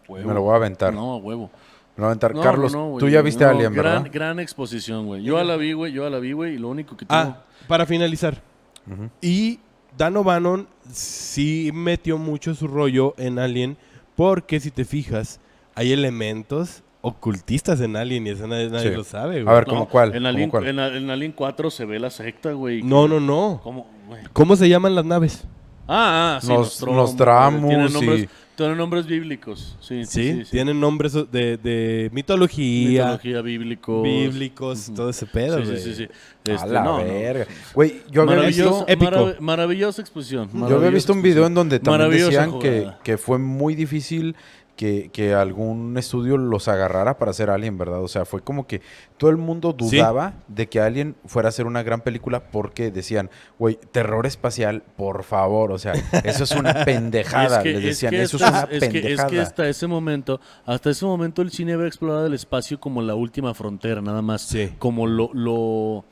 güey. Me lo voy a aventar. No, huevo. Me lo voy a aventar. Carlos, tú ya viste a Alien, gran, ¿verdad? Gran exposición, güey. Yo a la vi, güey, yo a la vi, güey, y lo único que tengo. Ah, para finalizar. Y Dan O'Bannon sí metió mucho su rollo en Alien, porque si te fijas, hay elementos ocultistas en Alien y eso nadie, lo sabe, güey. A ver, ¿cómo cuál? En Alien, 4 se ve la secta, güey. No, no, no. ¿Cómo, se llaman las naves? Ah, ah sí, Nos, Nostromo, y... Son nombres bíblicos, sí. Sí, tienen nombres de, de, mitología. Mitología, bíblicos. Bíblicos, todo ese pedo, Sí, sí, sí. a este, la verga. Güey, yo había visto... maravillosa exposición. yo había visto un video en donde también decían que, que, fue muy difícil que, algún estudio los agarrara para hacer Alien, ¿verdad? O sea, fue como que todo el mundo dudaba de que alguien fuera a hacer una gran película porque decían, güey, terror espacial, por favor, o sea, eso es una *laughs* pendejada, le decían, eso es una pendejada. es que hasta ese momento, hasta ese momento el cine había explorado el espacio como la última frontera, nada más, como lo, lo,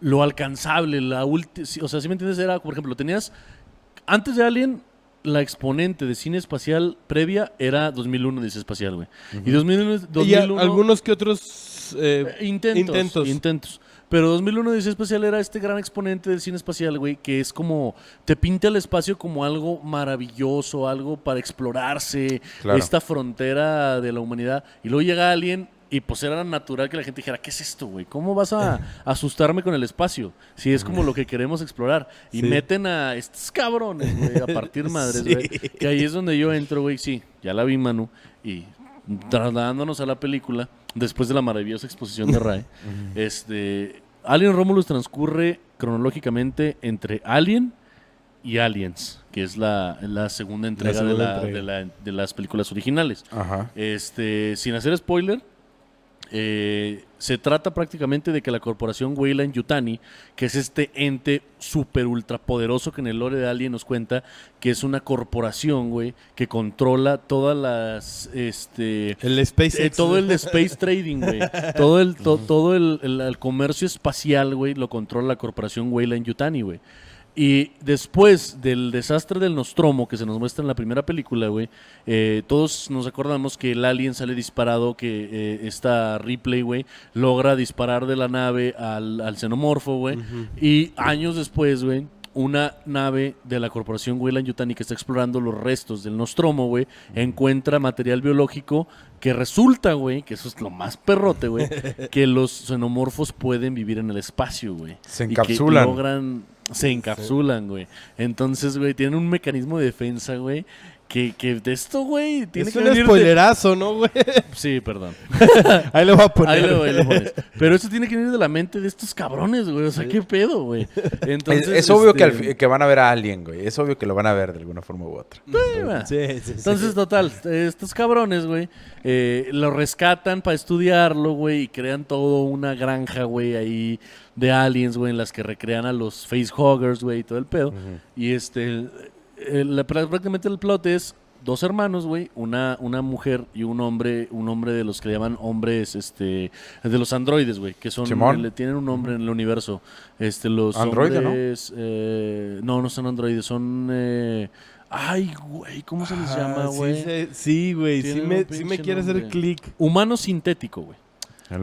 lo alcanzable, la última, o sea, si me entiendes, era, por ejemplo, tenías, antes de Alien, la exponente de cine espacial previa era 2001, dice espacial, güey. Y 2001... y algunos que otros eh, intentos, intentos. Pero 2001 dice espacial era este gran exponente del cine espacial, güey, que es como te pinta el espacio como algo maravilloso, algo para explorarse, esta frontera de la humanidad. Y luego llega alguien y pues era natural que la gente dijera, ¿qué es esto, güey? ¿Cómo vas a *laughs* asustarme con el espacio? Si es como lo que queremos explorar. Y meten a estos cabrones, güey, a partir *laughs* madres, güey. Que ahí es donde yo entro, güey. Sí, ya la vi, Manu. Y trasladándonos a la película, después de la maravillosa exposición de RAE, *laughs* este, Alien Romulus transcurre cronológicamente entre Alien y Aliens, que es la, segunda entrega, de, las películas originales. Este, sin hacer spoiler, eh, se trata prácticamente de que la corporación Weyland Yutani, que es este ente súper poderoso que en el lore de Alien nos cuenta, que es una corporación, güey, que controla todas las, este... El space eh, todo el space trading, güey. *laughs* Todo, el, todo el, comercio espacial, güey, lo controla la corporación Weyland Yutani, güey. Y después del desastre del Nostromo que se nos muestra en la primera película, güey, eh, todos nos acordamos que el alien sale disparado, que eh, esta Ripley, güey, logra disparar de la nave al, al xenomorfo, güey. Y años después, güey, una nave de la corporación Weyland Yutani que está explorando los restos del Nostromo, güey, encuentra material biológico que resulta, güey, que eso es lo más perrote, güey, *laughs* que los xenomorfos pueden vivir en el espacio, güey. Se encapsulan. Se encapsulan, güey. Entonces, güey, tienen un mecanismo de defensa, güey, que, de esto, güey, tiene es un spoilerazo, ¿no, güey? Sí, perdón. *laughs* ahí lo voy a poner. Ahí lo, voy a poner. Pero eso tiene que venir de la mente de estos cabrones, güey. O sea, qué pedo, güey. Entonces, es, obvio este que, van a ver a alguien, güey. Es obvio que lo van a ver de alguna forma u otra. Sí, sí, sí, Entonces, total, estos cabrones, güey, eh, lo rescatan para estudiarlo, güey, y crean todo una granja, güey, ahí de aliens, güey, en las que recrean a los facehuggers, güey, y todo el pedo. Y este, prácticamente el plot es dos hermanos, güey, una, una mujer y un hombre, un hombre de los que llaman hombres, este, de los androides, güey, que son, le tienen un nombre en el universo, este, los androides ¿no? Eh, no, no son androides, son, eh, ay, güey, ¿cómo se les ah, llama, güey? Sí, güey, sí, me, sí me quiere hacer clic. Humano sintético, güey.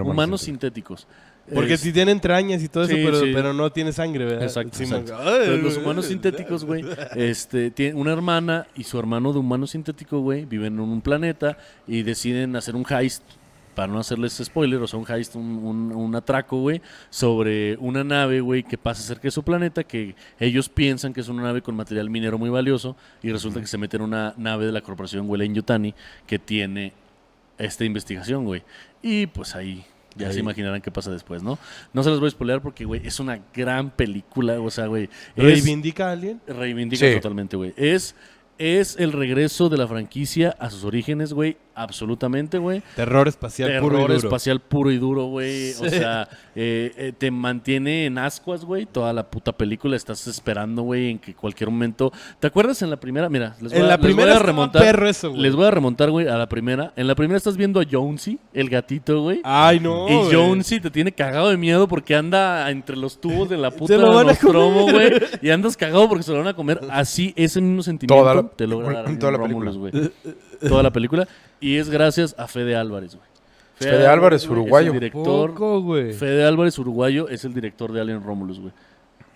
Humanos sintéticos. Porque si tiene entrañas y todo eso, pero, no tiene sangre, ¿verdad? Exacto. los humanos sintéticos, güey, *laughs* este, tiene una hermana y su hermano de humano sintético, güey, viven en un planeta y deciden hacer un heist, para no hacerles spoiler, o sea, un heist, un, atraco, güey, sobre una nave, güey, que pasa cerca de su planeta, que ellos piensan que es una nave con material minero muy valioso y resulta que se mete en una nave de la corporación Welen Yutani que tiene esta investigación, güey. Y pues ahí ya se imaginarán qué pasa después, ¿no? No se los voy a spoilear porque, güey, es una gran película. O sea, güey. ¿Reivindica a alguien? Reivindica totalmente, güey. Es, es el regreso de la franquicia a sus orígenes, güey absolutamente, güey. Terror espacial puro y duro. Terror espacial puro y duro, güey. O sea, eh, eh, te mantiene en ascuas, güey. Toda la puta película estás esperando, güey, en que cualquier momento. ¿Te acuerdas en la primera? Mira, les voy, en a, la primera remontar. eso, les voy a remontar, güey, a la primera. En la primera estás viendo a Jonesy, el gatito, güey. Ay, no. Y Jonesy te tiene cagado de miedo porque anda entre los tubos de la *laughs* puta de güey. Y andas cagado porque se lo van a comer. Así, ese mismo sentimiento toda la, te logra dar. *laughs* toda la película. Y es gracias a Fede Álvarez, güey. Fede, Álvarez, uruguayo. director, Fede Álvarez, uruguayo, es el director de Alien Romulus, güey.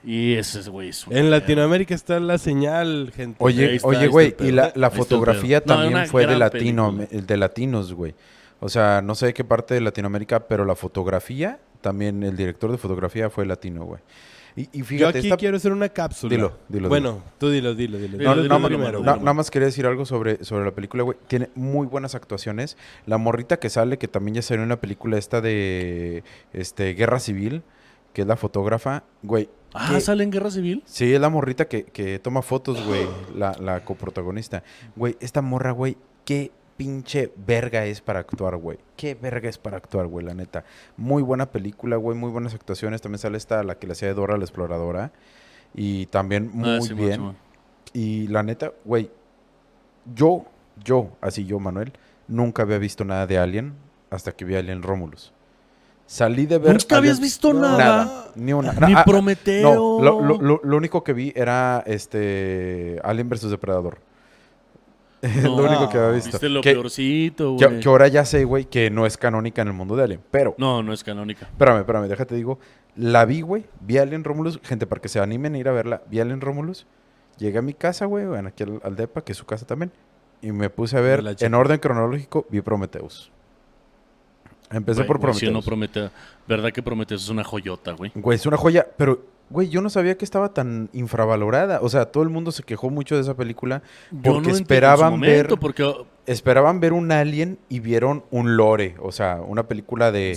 Y ese es, güey. en Latinoamérica está la señal, gente. Oye, oye güey, y la, fotografía también fue de, latino, de latinos, güey. O sea, no sé qué parte de Latinoamérica, pero la fotografía, también el director de fotografía fue latino, güey. Y, fíjate, Yo aquí quiero hacer una cápsula. Dilo, dilo. Bueno, tú dilo, dilo, dilo. No, no, nada más quería decir algo sobre, sobre la película, güey. Tiene muy buenas actuaciones. La morrita que sale, que también ya salió en la película esta de este, Guerra Civil, que es la fotógrafa, güey. Ah, ¿sale en Guerra Civil? Sí, es la morrita que, toma fotos, güey, la, la coprotagonista. Güey, esta morra, güey, qué pinche verga es para actuar, güey. Qué verga es para actuar, güey, la neta. Muy buena película, güey, muy buenas actuaciones. También sale esta, la que le hacía de Dora la Exploradora. Y también ah, muy bien. Y la neta, güey, yo, yo, así yo, Manuel, nunca había visto nada de Alien hasta que vi Alien Romulus. Salí de ver. Nunca habías visto nada. ni una. ni ah, ah, Prometeo. lo, único que vi era este Alien versus Depredador. *laughs* Es lo único que había visto. Viste lo que, peorcito, güey. Que, ahora ya sé, güey, que no es canónica en el mundo de Alien, pero... No, no es canónica. Espérame, espérame, déjate digo. La vi, güey, vi Alien Romulus. Gente, para que se animen a ir a verla, vi Alien Romulus. Llegué a mi casa, güey, en aquí al, DEPA, que es su casa también. Y me puse a ver, en orden cronológico, vi Prometheus. Empecé por Prometheus. no Prometheus. ¿Verdad que Prometheus es una joyota, güey? Güey, es una joya, pero Güey, yo no sabía que estaba tan infravalorada. O sea, todo el mundo se quejó mucho de esa película porque esperaban ver. Esperaban ver un alien y vieron un lore. O sea, una película de,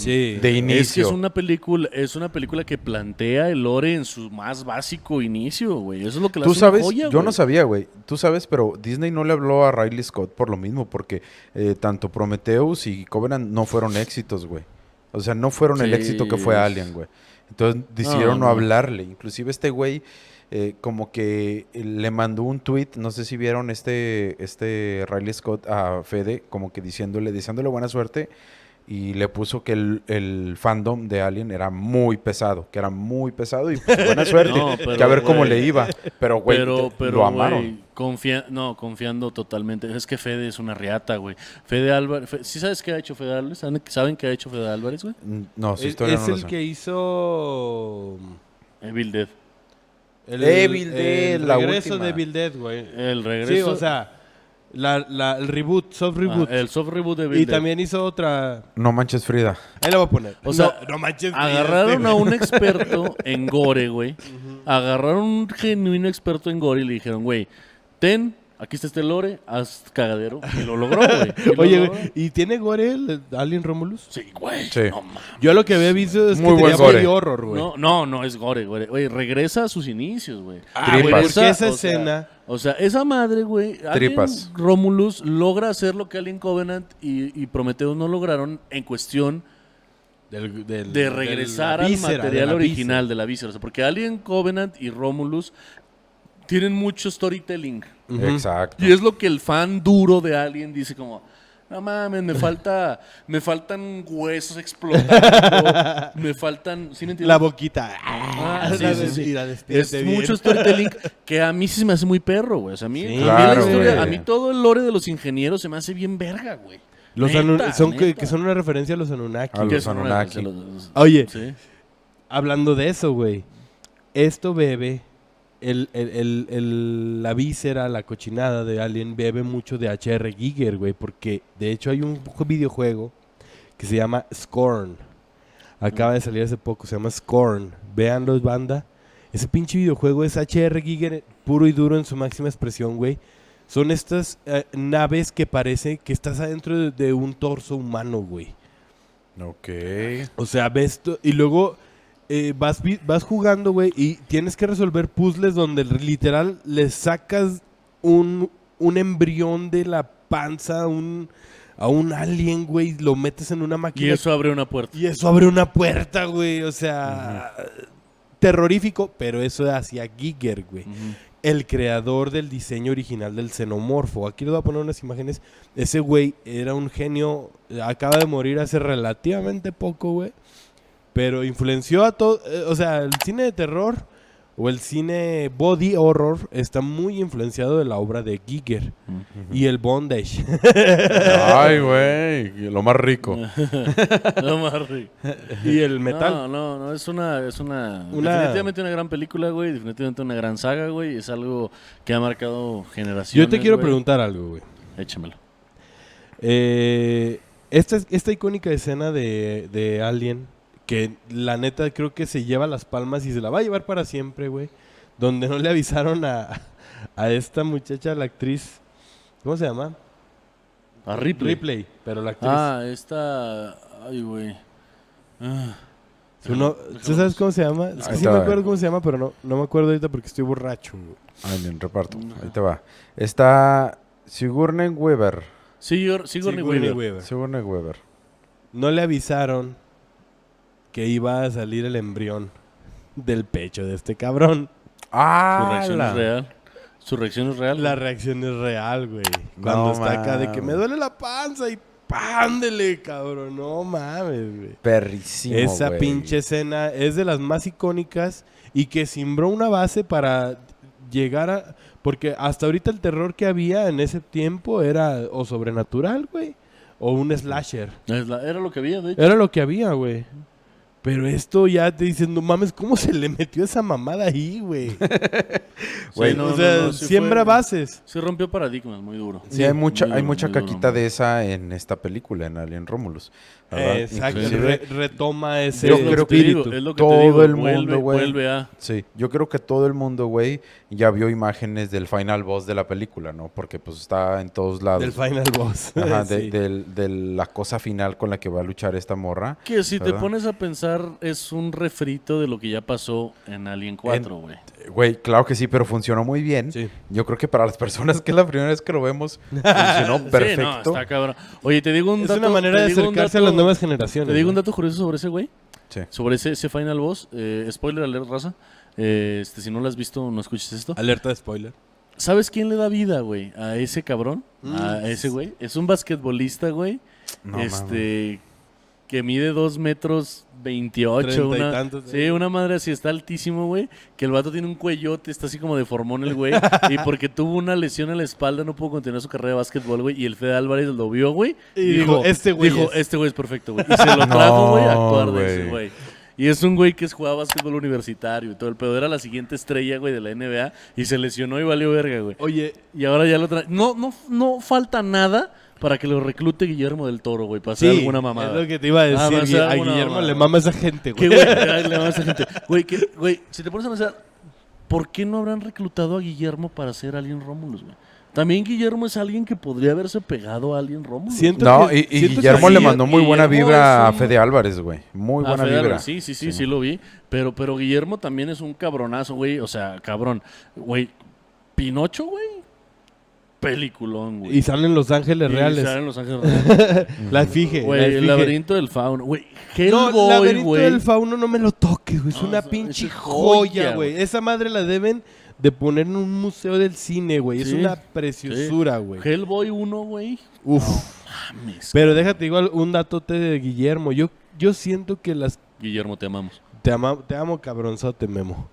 inicio. Es, que es una película, es una película que plantea el lore en su más básico inicio, güey. Eso es lo que la Tú sabes, yo no sabía, güey. Tú sabes, pero Disney no le habló a Riley Scott por lo mismo, porque eh, tanto Prometheus y Covenant no fueron éxitos, güey. O sea, no fueron el éxito que fue Alien, güey. Entonces decidieron no, hablarle. Inclusive este güey eh, como que eh, le mandó un tweet, no sé si vieron este, este Riley Scott a Fede, como que diciéndole, deseándole buena suerte y le puso que el, fandom de Alien era muy pesado, que era muy pesado y pues, buena *laughs* suerte, que a ver cómo le iba, pero güey, lo amaron. no, confiando totalmente, es que Fede es una riata, güey. Fede Álvarez, ¿sí sabes qué ha hecho Fede Álvarez? ¿Saben qué ha hecho Fede Álvarez, güey? Mm, no, sí, estoy es, es el que hizo Evil Dead. El, Evil Dead, el, el regreso de Evil Dead, güey. El regreso. Sí, o sea, la, la, el reboot, soft ah, reboot. el soft reboot de Y también hizo otra. No manches Frida. Ahí la voy a poner. O sea, no, manches Frida. Agarraron este a un experto *laughs* en gore, güey. Agarraron a Agarraron un genuino experto en gore y le dijeron, güey, ten, aquí está este lore, haz cagadero. Y lo logró, güey. *laughs* Oye, güey, ¿y tiene gore el Alien Romulus? Sí, güey. Yo lo que había visto es Muy que tenía gore. horror, güey. No, no, no es gore, güey. Güey, regresa a sus inicios, güey. Ah, güey, porque esa escena o sea, esa madre, güey. Tripas. Romulus logra hacer lo que Alien Covenant y, y no lograron en cuestión de regresar al material original de la visera. porque Alien Covenant y Romulus tienen mucho storytelling. Exacto. Y es lo que el fan duro de Alien dice como no mames, me falta, me faltan huesos explotando, *laughs* me faltan, ¿sí La boquita. Ah, ah, sí, sí, sí. Es mucho storytelling que a mí sí se me hace muy perro, güey. O sea, a mí, la historia, a mí todo el lore de los ingenieros se me hace bien verga, güey. Los neta, Que, que, son una referencia a los Anunnaki. A los Anunnaki. Oye, hablando de eso, güey, esto bebe el, la víscera, la cochinada de Alien bebe mucho de HR Giger, güey, porque de hecho hay un videojuego que se llama Scorn. Acaba de salir hace poco, se llama Scorn. los banda. Ese pinche videojuego es HR Giger puro y duro en su máxima expresión, güey. Son estas eh, naves que parece que estás adentro de, un torso humano, güey. Ok. O sea, ves... Y luego eh, vas, vas jugando, güey, y tienes que resolver puzzles donde literal le sacas un, embrión de la panza, un a un alien, güey, lo metes en una máquina. Y eso abre una puerta. Y eso abre una puerta, güey. O sea, terrorífico, pero eso hacia Giger, güey. El creador del diseño original del xenomorfo. Aquí le voy a poner unas imágenes. Ese güey era un genio. Acaba de morir hace relativamente poco, güey. Pero influenció a todo. Eh, o sea, el cine de terror o el cine body horror está muy influenciado de la obra de Giger y el bondage. *laughs* Ay, güey, lo más rico. *laughs* lo más rico. y el metal. No, no, no, es una, es una, definitivamente una gran película, güey, definitivamente una gran saga, güey, es algo que ha marcado generaciones. Yo te quiero preguntar algo, güey. Échamelo. Eh, esta, icónica escena de Alien que la neta creo que se lleva las palmas y se la va a llevar para siempre, güey. Donde no le avisaron a, a esta muchacha, la actriz, ¿cómo se llama? A Ripley. Ripley, pero la actriz. Ah, esta. Ay, güey. Ah. No, ¿Tú sabes cómo se llama? Es que sí me acuerdo cómo se llama, pero no, no me acuerdo ahorita porque estoy borracho. Ay, bien, ah, reparto. Ahí te va. Está Sigourney Weber. sí Sigourney Weaver. Sigourney Weaver. No le avisaron que iba a salir el embrión del pecho de este cabrón. Ah, su reacción es real. Su reacción es real. La reacción es real, güey. Cuando está acá de que me duele la panza y pándele, cabrón. No mames, güey. Perrísimo. Esa pinche escena es de las más icónicas y que simbró una base para llegar a. Porque hasta ahorita el terror que había en ese tiempo era o sobrenatural, güey, o un slasher. Era lo que había, de hecho. Era lo que había, güey. Pero esto ya te dicen, no mames, ¿cómo se le metió esa mamada ahí, güey? *laughs* o sea, siembra bases. Se rompió paradigmas, muy duro. Sí, hay mucha, hay mucha caquita de esa en esta película, en Alien Romulus. Exacto, retoma ese todo el mundo, güey. A... Sí, yo creo que todo el mundo, güey, ya vio imágenes del final boss de la película, ¿no? Porque pues está en todos lados. Del final boss. *laughs* Ajá, de, la cosa final con la que va a luchar esta morra. Que si te pones a pensar, es un refrito de lo que ya pasó en Alien 4, güey. Güey, claro que sí, pero funcionó muy bien. Yo creo que para las personas que es la primera vez que lo vemos, *laughs* funcionó perfecto. está cabrón. Oye, te digo un dato. una manera de acercarse a las nuevas generaciones. Te digo un dato curioso sobre ese güey. Sí. Sobre ese, Final Boss. Eh, spoiler alert, raza. Eh, este, si no lo has visto, no escuches esto. Alerta de spoiler. ¿Sabes quién le da vida, güey? A ese cabrón. A mm. ese güey. Es un basquetbolista, güey. este que mide 2 metros 28. Una, sí, ¿eh? una madre así está altísimo, güey. Que el vato tiene un cuellote, está así como de formón el güey. *laughs* y porque tuvo una lesión en la espalda, no pudo continuar su carrera de básquetbol, güey. Y el Fede Álvarez lo vio, güey. Y, dijo, este güey. Dijo, es. este güey es perfecto, güey. Y se lo *laughs* trajo, güey, a actuar de ese güey. Y es un güey que jugaba básquetbol universitario y todo. El pedo era la siguiente estrella, güey, de la NBA. Y se lesionó y valió verga, güey. Oye. Y ahora ya lo trae. No, no, no falta nada para que lo reclute Guillermo del Toro, güey, para hacer alguna mamada. Es lo que te iba a decir. a Guillermo le mama esa gente, güey. güey. güey, le mama a esa gente. Güey, güey, si te pones a pensar, ¿por qué no habrán reclutado a Guillermo para ser Alien Romulus, güey? También Guillermo es alguien que podría haberse pegado a Alien Romulus. Siento No, y, y Guillermo le mandó muy buena vibra a Fede Álvarez, güey. Muy buena vibra. Sí, sí, sí, sí, lo vi. Pero, pero Guillermo también es un cabronazo, güey. O sea, cabrón. Güey, Pinocho, güey peliculón, güey. Y salen Los Ángeles Reales. Y salen Los Ángeles Reales. *laughs* La fije. el laberinto del fauno. Güey, No, el laberinto del fauno no me lo toques, güey. Es una pinche joya, güey. Esa madre la deben de poner en un museo del cine, güey. es una preciosura, güey. Hellboy 1, güey. Uf. Pero déjate igual un datote de Guillermo. Yo, yo siento que las... Guillermo, te amamos. Te, ama, te amo, cabronzote, Memo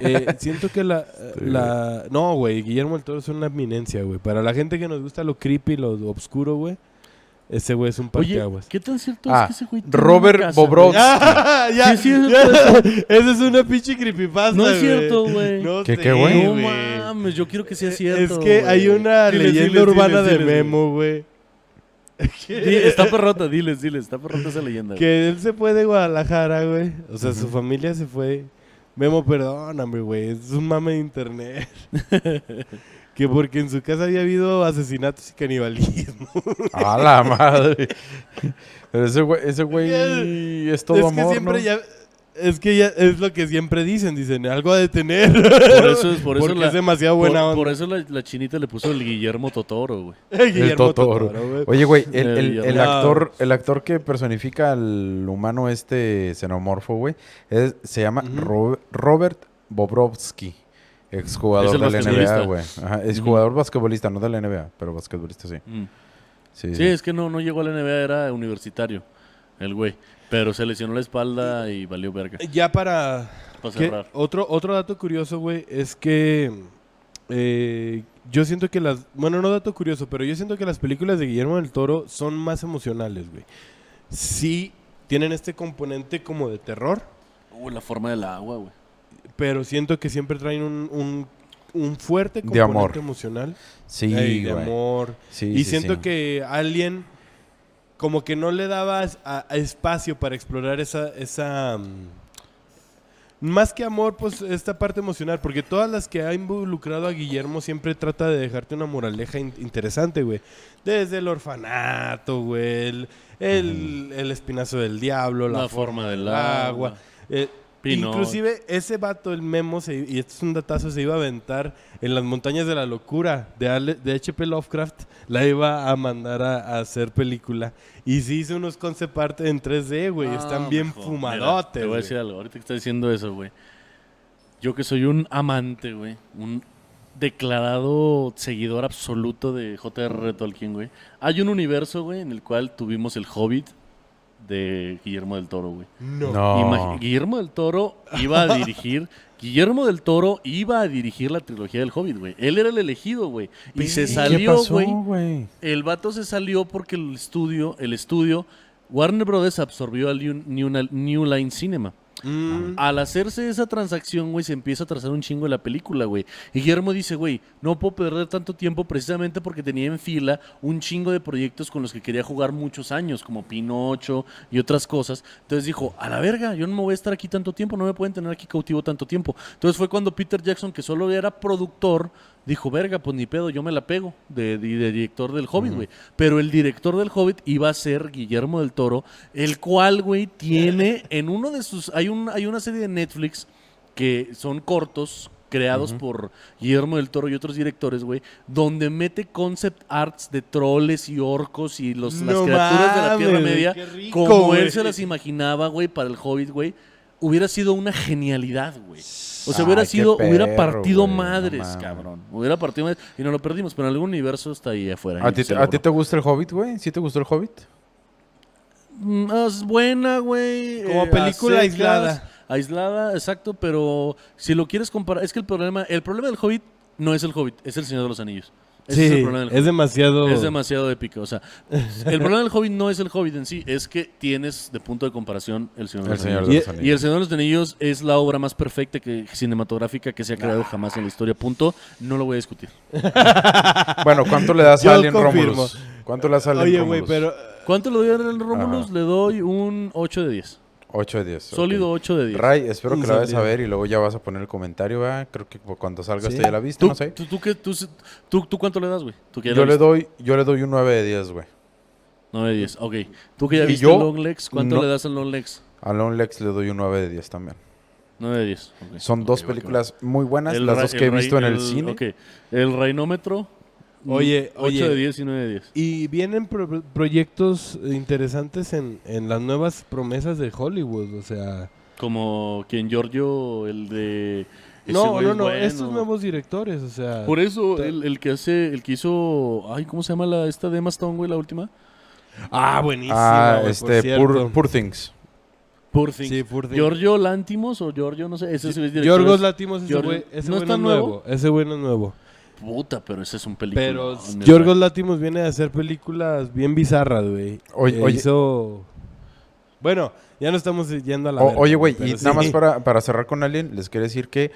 eh, *laughs* siento que la, No, güey, Guillermo del Toro es una eminencia, güey. Para la gente que nos gusta lo creepy, lo obscuro, güey. Ese güey es un parqueaguas. ¿Qué tan cierto es ah, que ese güey Robert Bobrovsky. Ah, sí, *laughs* Ese *laughs* es una pinche creepypasta. No es cierto, güey. No ¿Qué, qué No mames, yo quiero que sea cierto. Es que hay una leyenda urbana de Memo, güey. Está perrota, diles, diles. Está perrota esa leyenda. Que él se fue de Guadalajara, güey. O sea, su familia se fue. Memo, perdóname, güey, es un mame de internet. *laughs* que porque en su casa había habido asesinatos y canibalismo. *laughs* A la madre. Pero ese güey, ese es, todo es que siempre ya es que ya es lo que siempre dicen, dicen, algo a detener. Por eso es, por eso es demasiado buena por, eso la, chinita le puso el Guillermo Totoro, güey. *laughs* el Guillermo Totoro. Oye, güey, el, actor, el actor que personifica al humano este xenomorfo, güey, es, se llama Robert, Robert ex Exjugador de la NBA, güey. Exjugador jugador basquetbolista, no de la NBA, pero basquetbolista mm. sí. Sí, es que no, no llegó a la NBA, era universitario, el güey. Pero se lesionó la espalda y valió verga. Eh, ya para, Otro, otro dato curioso, güey, es que eh, yo siento que las... Bueno, no dato curioso, pero yo siento que las películas de Guillermo del Toro son más emocionales, güey. Sí tienen este componente como de terror. Uh, la forma del agua, güey. Pero siento que siempre traen un, un fuerte componente emocional. Sí, de amor. Sí, y siento que alguien como que no le dabas espacio para explorar esa, esa mm, más que amor, pues esta parte emocional, porque todas las que ha involucrado a Guillermo siempre trata de dejarte una moraleja interesante, güey. Desde el orfanato, güey, el, el, espinazo del diablo, la, forma, del agua. Eh, Inclusive ese vato, el Memo, y esto es un datazo, se iba a aventar en las montañas de la locura de, H.P. Lovecraft. La iba a mandar a, hacer película. Y se hizo unos concept art en 3D, güey. Ah, están bien fumadote Te voy a decir algo. Ahorita que estás diciendo eso, güey. Yo que soy un amante, güey. Un declarado seguidor absoluto de J.R.R. Tolkien, güey. Hay un universo, güey, en el cual tuvimos el Hobbit de Guillermo del Toro, güey. No. Guillermo del Toro iba a dirigir. *laughs* Guillermo del Toro iba a dirigir la trilogía del Hobbit, güey. Él era el elegido, güey. Y pues, se salió, güey. El vato se salió porque el estudio, el estudio, Warner Brothers absorbió al New Line Cinema. Mm. Al hacerse esa transacción, güey, se empieza a trazar un chingo de la película, güey. Y Guillermo dice, güey, no puedo perder tanto tiempo precisamente porque tenía en fila un chingo de proyectos con los que quería jugar muchos años, como Pinocho y otras cosas. Entonces dijo, a la verga, yo no me voy a estar aquí tanto tiempo, no me pueden tener aquí cautivo tanto tiempo. Entonces fue cuando Peter Jackson, que solo era productor, dijo, verga, pues ni pedo, yo me la pego, de, director del Hobbit, güey. Pero el director del Hobbit iba a ser Guillermo del Toro, el cual, güey, tiene *laughs* en uno de sus... Hay, un, hay una serie de Netflix que son cortos creados por Guillermo del Toro y otros directores, güey, donde mete concept arts de troles y orcos y los, las criaturas de la Tierra Media, como él se las imaginaba, güey, para el Hobbit, güey hubiera sido una genialidad, güey. O sea, hubiera sido, hubiera partido madres, cabrón. Hubiera partido madres y no lo perdimos, pero en algún universo está ahí afuera. ¿A, ti, te gusta el Hobbit, güey? ¿Sí te gustó el Hobbit? Más es buena, güey. Como eh, película aislada. Aislada, exacto, pero si lo quieres comparar, es que el problema, el problema del Hobbit no es el Hobbit, es el Señor de los Anillos es, demasiado... Es demasiado épico. O sea, el problema del Hobbit no es el Hobbit en sí, es que tienes de punto de comparación El Señor, de los Anillos. Y, El Señor de los Anillos es la obra más perfecta que, cinematográfica que se ha creado jamás en la historia. Punto. No lo voy a discutir. *laughs* bueno, ¿cuánto le das *laughs* a Alien Romulus? ¿Cuánto le das a Oye, pero... ¿Cuánto le doy a Alien Romulus? Le doy un 8 de 10. 8 de 10. Sólido 8 de 10. Ray, espero que la vayas a ver y luego ya vas a poner el comentario, ¿verdad? Creo que cuando salga ¿Sí? esto ya la viste, no sé. ¿tú, qué, tú, ¿Tú, cuánto le das, güey? Yo, le doy, yo le doy un 9 de 10, güey. 9 de 10, ok. ¿Tú que ya viste yo, Long Legs? ¿Cuánto le das al Long Legs? Al Long Legs le doy un 9 de 10 también. 9 de 10. Okay. Son dos películas muy buenas, las dos que he visto en el, cine. Okay. El reinómetro Mm, oye, 8 de 10 y 9 de 10. Y vienen proyectos interesantes en, en las nuevas promesas de Hollywood, o sea... Como quien Giorgio, el de... No, no, no, estos nuevos directores, o sea... Por eso, el, el, que hace, el que hizo... Ay, ¿cómo se llama la, esta de Emma Stone, güey, la última? Ah, buenísimo Ah, este, Poor, Things. Poor Things. Giorgio Lantimos o Giorgio, no sé. Ese es el director. Giorgos Lantimos, ese güey. güey no es nuevo. Ese güey no es nuevo. Puta, pero ese es un película. Pero Yorgos Látimos viene a hacer películas bien bizarras, güey. Oye, Eso eh, Bueno, ya no estamos yendo a la. oye, güey, y nada más para, cerrar con Alien, les quiero decir que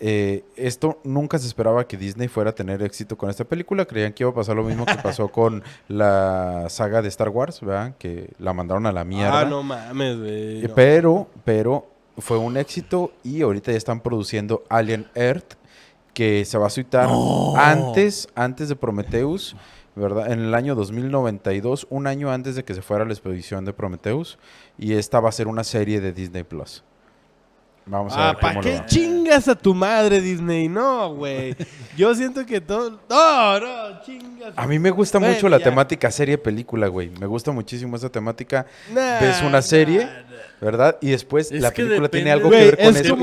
eh, esto nunca se esperaba que Disney fuera a tener éxito con esta película. Creían que iba a pasar lo mismo que pasó *laughs* con la saga de Star Wars, ¿verdad? Que la mandaron a la mierda. Ah, no mames, güey. Eh, pero, pero fue un éxito y ahorita ya están produciendo Alien Earth, que se va a citar antes, antes de Prometheus, ¿verdad? En el año 2092, un año antes de que se fuera la expedición de Prometheus. Y esta va a ser una serie de Disney Plus. Vamos a ah, ver. ¿Para qué chingas a tu madre, Disney? No, güey. Yo siento que todo. No, no, chingas. A mí me gusta mucho la temática serie-película, güey. Me gusta muchísimo esa temática. Es Ves una serie, ¿verdad? Y después la película tiene algo que ver con eso.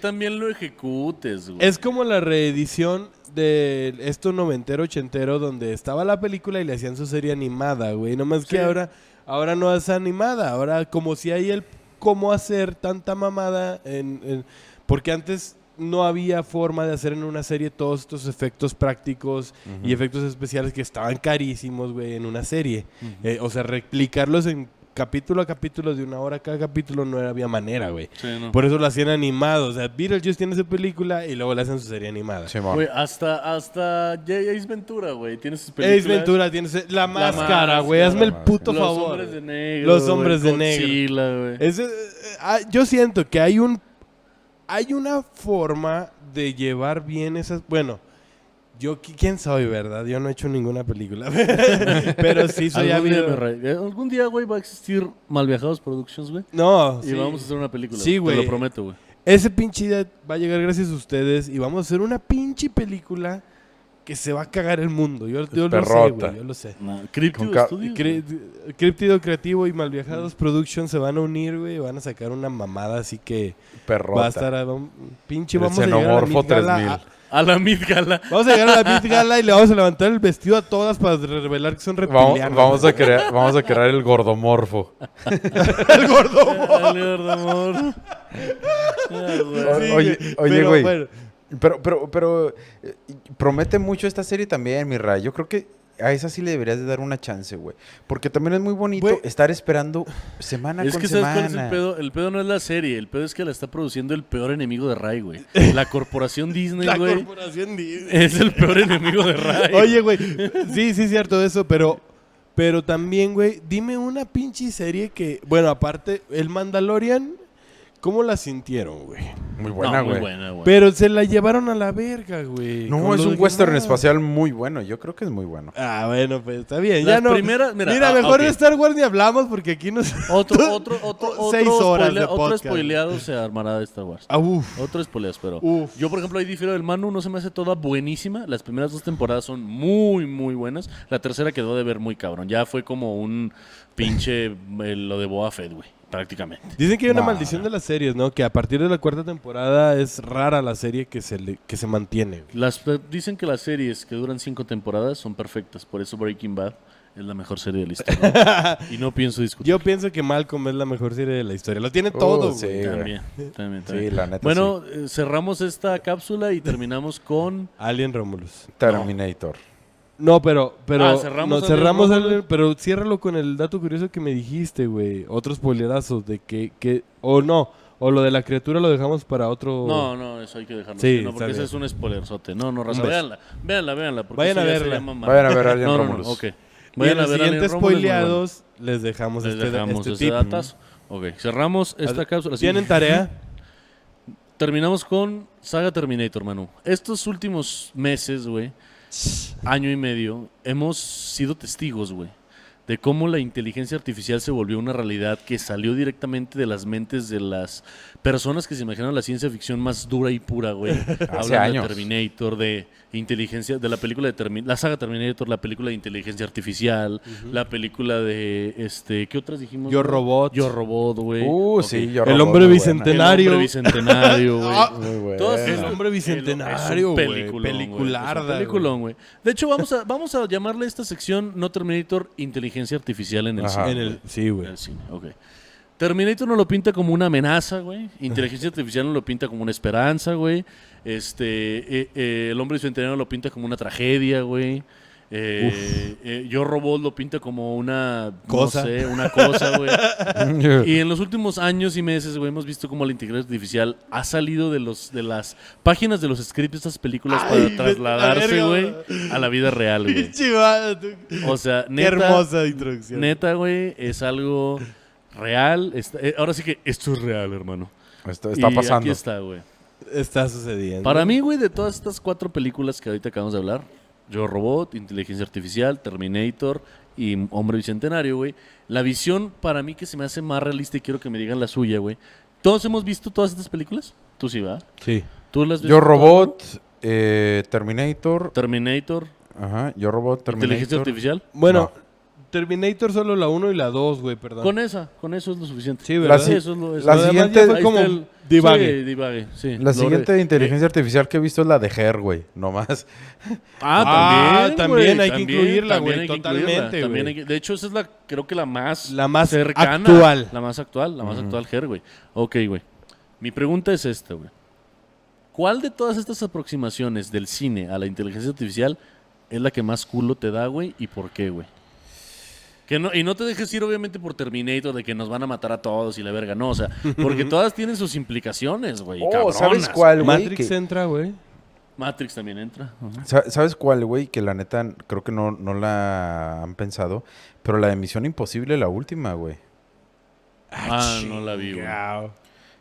también lo ejecutes, Es como la reedición de esto noventero, ochentero, donde estaba la película y le hacían su serie animada, güey. Nomás que ahora, ahora no es animada. Ahora, como si hay el cómo hacer tanta mamada en, porque antes no había forma de hacer en una serie todos estos efectos prácticos y efectos especiales que estaban carísimos, güey, en una serie. Eh, o sea, replicarlos en capítulo a capítulo de una hora cada capítulo no había manera, güey. Por eso lo hacían animado. O sea, Beetlejuice tiene su película y luego le hacen su serie animada. hasta, hasta Ace Ventura, güey, tiene sus películas. Ace Ventura tiene La, Máscara, güey. Hazme el puto favor. Los Hombres de Negro. Los Hombres de Negro. Eh, ah, yo siento que hay un... Hay una forma de llevar bien esas... Bueno... Yo, ¿quién soy, verdad? Yo no he hecho ninguna película. *laughs* Pero sí soy ¿Algún amigo. Día, eh, día, güey, va a existir Malviajados Productions, güey. No. Y vamos a hacer una película. Sí, güey. Te lo prometo, güey. Ese pinche día va a llegar gracias a ustedes y vamos a hacer una pinche película que se va a cagar el mundo. Yo, lo sé, güey. Yo lo sé. No, Cryptido, Cryptido Creativo y Malviajados Productions se van a unir, güey. Van a sacar una mamada así que... Perrota. Va a estar... A, pinche, vamos a llegar a la a la Midgala. Vamos a llegar a la Midgala *laughs* y le vamos a levantar el vestido a todas para revelar que son reptilianos. Vamos, vamos a, crear, vamos a *laughs* el gordomorfo. el gordomorfo. El ah, gordomorfo. oye, oye, güey. Pero, pero, pero, eh, promete mucho esta serie también, mi Ray. Yo creo que a esa sí le deberías de dar una chance, güey. Porque también es muy bonito estar esperando semana es que semana. ¿sabes cuál es el pedo? El pedo no es la serie, el pedo es que la está produciendo el peor enemigo de Ray, güey. *laughs* La corporación Disney, güey. La corporación Disney. Es el peor enemigo de Ray. *laughs* Oye, güey. Sí, sí, cierto eso, pero. Pero también, güey, dime una pinche serie que. Bueno, aparte, el Mandalorian ¿Cómo la sintieron, güey? Muy buena, güey. Pero se la llevaron a la verga, güey. No, es un western espacial muy bueno. Yo creo que es muy bueno. Ah, bueno, pues está bien. ya no. mira, ah, mejor de Star Wars ni hablamos porque aquí nos. Otro, *laughs* otro, otro. seis horas. de Otro spoileado se armará de Star Wars. Ah, uf. Otro spoileado, pero. Uf. Yo, por ejemplo, ahí difiero del Manu. No se me hace toda buenísima. Las primeras dos temporadas son muy, muy buenas. La tercera quedó de ver muy cabrón. Ya fue como un pinche. Eh, lo de Boa Fett, güey prácticamente. Dicen que hay una maldición de las series, ¿no? Que a partir de la cuarta temporada es rara la serie que se, que se mantiene. Las, eh, dicen que las series que duran cinco temporadas son perfectas, por eso Breaking Bad es la mejor serie de la historia. *laughs* y no pienso discutir. Yo pienso que Malcolm es la mejor serie de la historia. Lo tiene uh, todo. Sí, bueno, cerramos esta cápsula y terminamos con... Alien Romulus. Terminator. No, pero, pero ah, cerramos, no, cerramos el, pero ciérralo con el dato curioso que me dijiste, güey. Otros spoilerazos de que, que o no, o lo de la criatura lo dejamos para otro. No, no, eso hay que dejarlo. Sí, no, porque ese es un spoilerzote. No, no, raza, véanla, véanla, véanla. Porque Vayan a verla. Vayan a ver a Vayan a No, no, okay. Vayan y en los siguientes spoileados les dejamos este, dejamos este, Ok, cerramos esta cápsula. ¿Tienen tarea? Terminamos con Saga Terminator, Manu. Estos últimos meses, güey año y medio hemos sido testigos, güey, de cómo la inteligencia artificial se volvió una realidad que salió directamente de las mentes de las personas que se imaginan la ciencia ficción más dura y pura, güey. *laughs* Hablan de Terminator, de inteligencia, de la película de Terminator, la saga Terminator, la película de inteligencia artificial, la película de, este, ¿qué otras dijimos? Yo Robot. Yo Robot, güey. Uh, sí, Yo El hombre bicentenario. El hombre bicentenario, *laughs* güey. Ah. el hombre bicentenario, güey. Peliculón, peliculón, güey. De hecho, vamos a, vamos a llamarle esta sección No Terminator Inteligencia Artificial en el cine. En el, sí, güey. En el cine, ok. Terminator no lo pinta como una amenaza, güey. Inteligencia artificial no lo pinta como una esperanza, güey. Este, eh, hombre eh, el hombre centenario lo pinta como una tragedia, güey. Eh, eh, yo Robot lo pinta como una cosa, una cosa, güey. *laughs* y en los últimos años y meses, güey, hemos visto cómo la inteligencia artificial ha salido de los de las páginas de los scripts de estas películas para trasladarse, güey, a la vida real, güey. *laughs* O sea, neta, qué hermosa introducción. Neta, güey, es algo real. Eh, ahora sí que esto es real, hermano. Esto está pasando. Aquí está, güey. Está sucediendo. Para mí, güey, de todas estas cuatro películas que ahorita acabamos de hablar, Yo Robot, Inteligencia Artificial, Terminator y Hombre Bicentenario, güey, la visión para mí que se me hace más realista y quiero que me digan la suya, güey. ¿Todos hemos visto todas estas películas? Tú sí, va Sí. ¿Tú las Yo Robot, eh, Terminator. Terminator. Ajá, Yo Robot, Terminator. Inteligencia Artificial. Bueno, Terminator solo la 1 y la 2, güey, perdón. Con esa, con eso es lo suficiente. Sí, ¿verdad? La, eso es lo, la, siguiente como divague. Sí, divague la siguiente de inteligencia artificial que he visto es la de Her, güey, nomás. Ah, ah, también, también, hay que incluirla, güey, totalmente, De hecho, esa es la, creo que la más, la más cercana. Actual. La más actual, la más actual Her, güey. Ok, güey. Mi pregunta es esta, güey. ¿Cuál de todas estas aproximaciones del cine a la inteligencia artificial es la que más culo te da, güey? ¿Y por qué, güey? y no te dejes ir, obviamente, por Terminator de que nos van a matar a todos y la verga, no. O sea, porque *laughs* todas tienen sus implicaciones, güey. Oh, ¿sabes cuál, güey? Matrix entra, güey. Matrix también entra. ¿Sabes cuál, güey? Que la neta, creo que no, la han pensado. Pero la de Misión Imposible, la última, güey. Ah, ah no la vi, güey.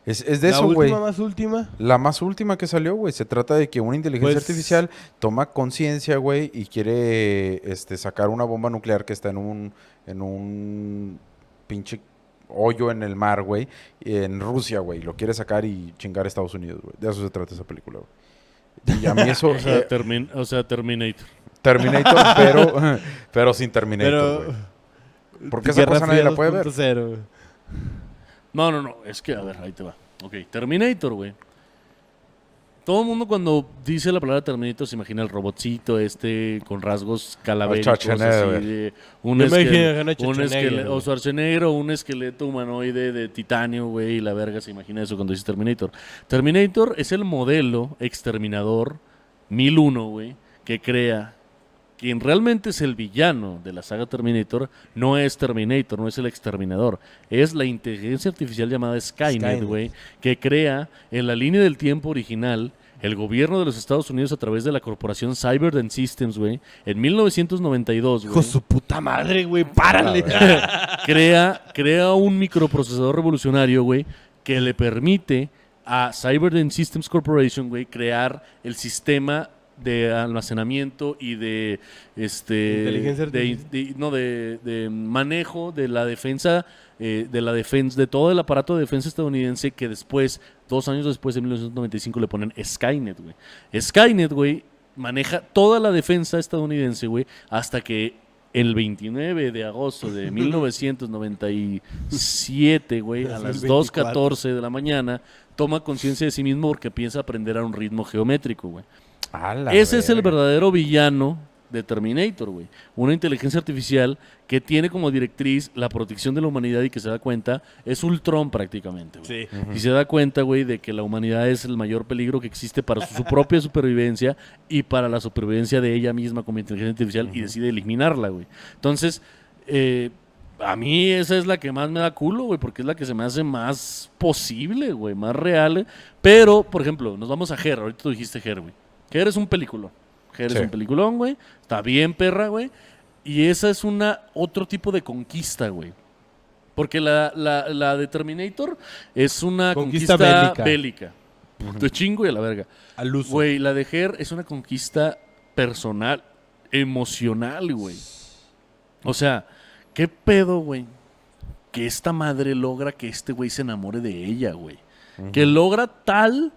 Es, de eso, güey. ¿La última más última? La más última que salió, güey. Se trata de que una inteligencia pues artificial toma conciencia, güey, y quiere este, sacar una bomba nuclear que está en un en un pinche hoyo en el mar, güey, en Rusia, güey. Lo quiere sacar y chingar a Estados Unidos, güey. De eso se trata esa película, güey. Y a mí eso... *laughs* o, sea, eh, o Terminator. Terminator, *laughs* pero, *laughs* pero sin Terminator, güey. Porque esa cosa nadie la puede ver. No, no, no. Es que, a ver, ahí te va. Ok, Terminator, güey. Todo el mundo cuando dice la palabra Terminator se imagina el robotcito este con rasgos calaveros. Así de un, esqueleto, o Schwarzenegger, un esqueleto humanoide de titanio, güey, y la verga se imagina eso cuando dice Terminator. Terminator es el modelo exterminador 1001, güey, que crea quien realmente es el villano de la saga Terminator no es Terminator, no es el exterminador, es la inteligencia artificial llamada Skynet, güey, que crea en la línea del tiempo original el gobierno de los Estados Unidos a través de la corporación and Systems, güey, en 1992, güey. Hijo su puta madre, güey, párale. *laughs* crea, crea un microprocesador revolucionario, güey, que le permite a and Systems Corporation, güey, crear el sistema de almacenamiento y de este de, no de, manejo de la defensa eh, de la defensa de todo el aparato de defensa estadounidense que después dos años después de 1995 le ponen Skynet güey Skynet güey maneja toda la defensa estadounidense güey hasta que el 29 de agosto de 1997, *laughs* güey, a las 2.14 de la mañana, toma conciencia de sí mismo porque piensa aprender a un ritmo geométrico, güey. Ese es el verdadero villano de Terminator, güey. Una inteligencia artificial que tiene como directriz la protección de la humanidad y que se da cuenta, es Ultron prácticamente, güey. Y se da cuenta, güey, de que la humanidad es el mayor peligro que existe para su, propia *laughs* supervivencia y para la supervivencia de ella misma como inteligencia artificial y decide eliminarla, güey. Entonces, eh, a mí esa es la que más me da culo, güey, porque es la que se me hace más posible, güey, más real. Pero, por ejemplo, nos vamos a Ger, ahorita tú dijiste Ger, güey que es un película, Que es un peliculón, güey. Está bien, perra, güey. Y esa es una otro tipo de conquista, güey. Porque la, la, de Terminator es una conquista, bélica. De Te chingo y a la verga. Güey, la de Her es una conquista personal, emocional, güey. O sea, ¿qué pedo, güey? Que esta madre logra que este güey se enamore de ella, güey. Que logra tal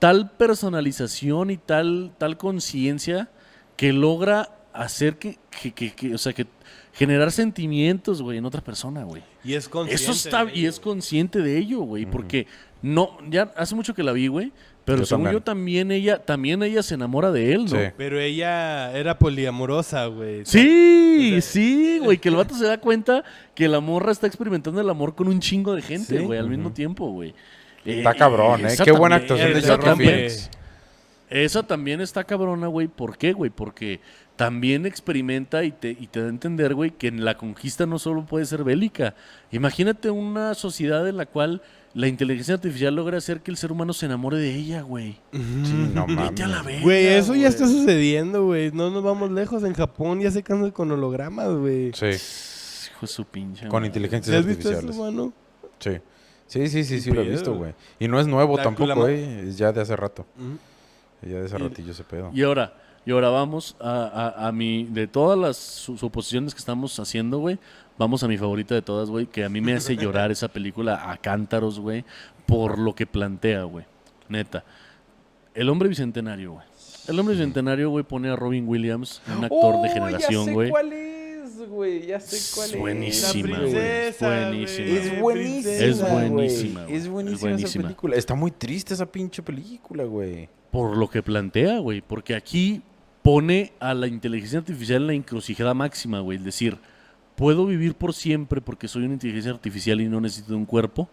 tal personalización y tal, tal conciencia que logra hacer que, que, o sea, que generar sentimientos, güey, en otra persona, güey. Y es consciente. Eso está, y es consciente de ello, güey, porque no, ya hace mucho que la vi, güey, pero según también. yo también ella, también ella se enamora de él, ¿no? Pero ella era poliamorosa, güey. Sí, sí, *laughs* güey, que el vato se da cuenta que la morra está experimentando el amor con un chingo de gente, güey, al mismo tiempo, güey. Eh, está cabrón, ¿eh? Qué buena actuación de Joaquin Esa también está cabrona, güey. ¿Por qué, güey? Porque también experimenta y te, da a entender, güey, que en la conquista no solo puede ser bélica. Imagínate una sociedad en la cual la inteligencia artificial logra hacer que el ser humano se enamore de ella, güey. Mm. Sí, no mames. a la Güey, eso ya está sucediendo, güey. No nos vamos lejos. En Japón ya se cansan con hologramas, güey. Sí. Hijo de su pinche. Con inteligencia artificial. ¿Has visto Sí. Sí, sí, sí, sí, lo he visto, güey. Y no es nuevo tampoco, güey. Eh, es ya de hace rato. Ya de hace y, ratillo ese pedo. Y ahora, y ahora vamos a, a, mi. De todas las suposiciones que estamos haciendo, güey, vamos a mi favorita de todas, güey, que a mí me hace llorar esa película a cántaros, güey, por lo que plantea, güey. Neta. El hombre bicentenario, güey. El hombre bicentenario, güey, pone a Robin Williams, un actor de oh, generación, güey güey. Ya es. Buenísima, Es buenísima. Es buenísima. Es buenísima, esa película. Está muy triste esa pinche película, güey. Por lo que plantea, güey. Porque aquí pone a la inteligencia artificial en la encrucijada máxima, güey. Es decir, puedo vivir por siempre porque soy una inteligencia artificial y no necesito un cuerpo.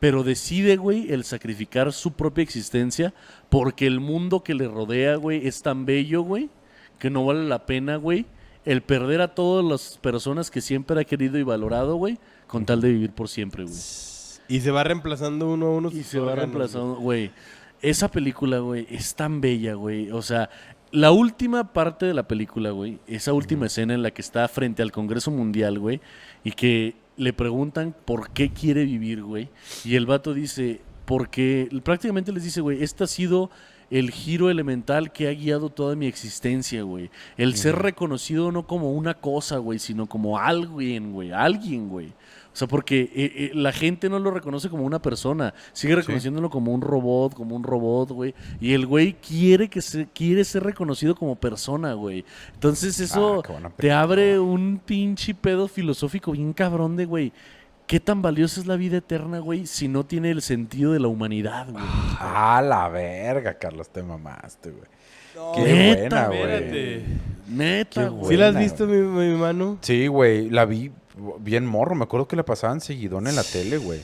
Pero decide, güey, el sacrificar su propia existencia porque el mundo que le rodea, güey, es tan bello, güey, que no vale la pena, güey, el perder a todas las personas que siempre ha querido y valorado, güey, con tal de vivir por siempre, güey. Y se va reemplazando uno a uno. Y se va reemplazando, güey. Esa película, güey, es tan bella, güey. O sea, la última parte de la película, güey, esa última escena en la que está frente al Congreso Mundial, güey, y que le preguntan por qué quiere vivir, güey, y el vato dice, porque prácticamente les dice, güey, esta ha sido el giro elemental que ha guiado toda mi existencia, güey. El ser reconocido no como una cosa, güey, sino como alguien, güey. Alguien, güey. O sea, porque eh, eh, la gente no lo reconoce como una persona, sigue reconociéndolo como un robot, como un robot, güey. Y el güey quiere que se, quiere ser reconocido como persona, güey. Entonces ah, eso te abre un pinche pedo filosófico bien cabrón de, güey ¿Qué tan valiosa es la vida eterna, güey, si no tiene el sentido de la humanidad, güey? Ah, la verga, Carlos, te mamaste, güey. Qué buena, güey. Neta, güey. ¿Sí la has visto, mi, hermano? Sí, güey, la vi bien morro. Me acuerdo que la pasaban seguidón en la tele, güey.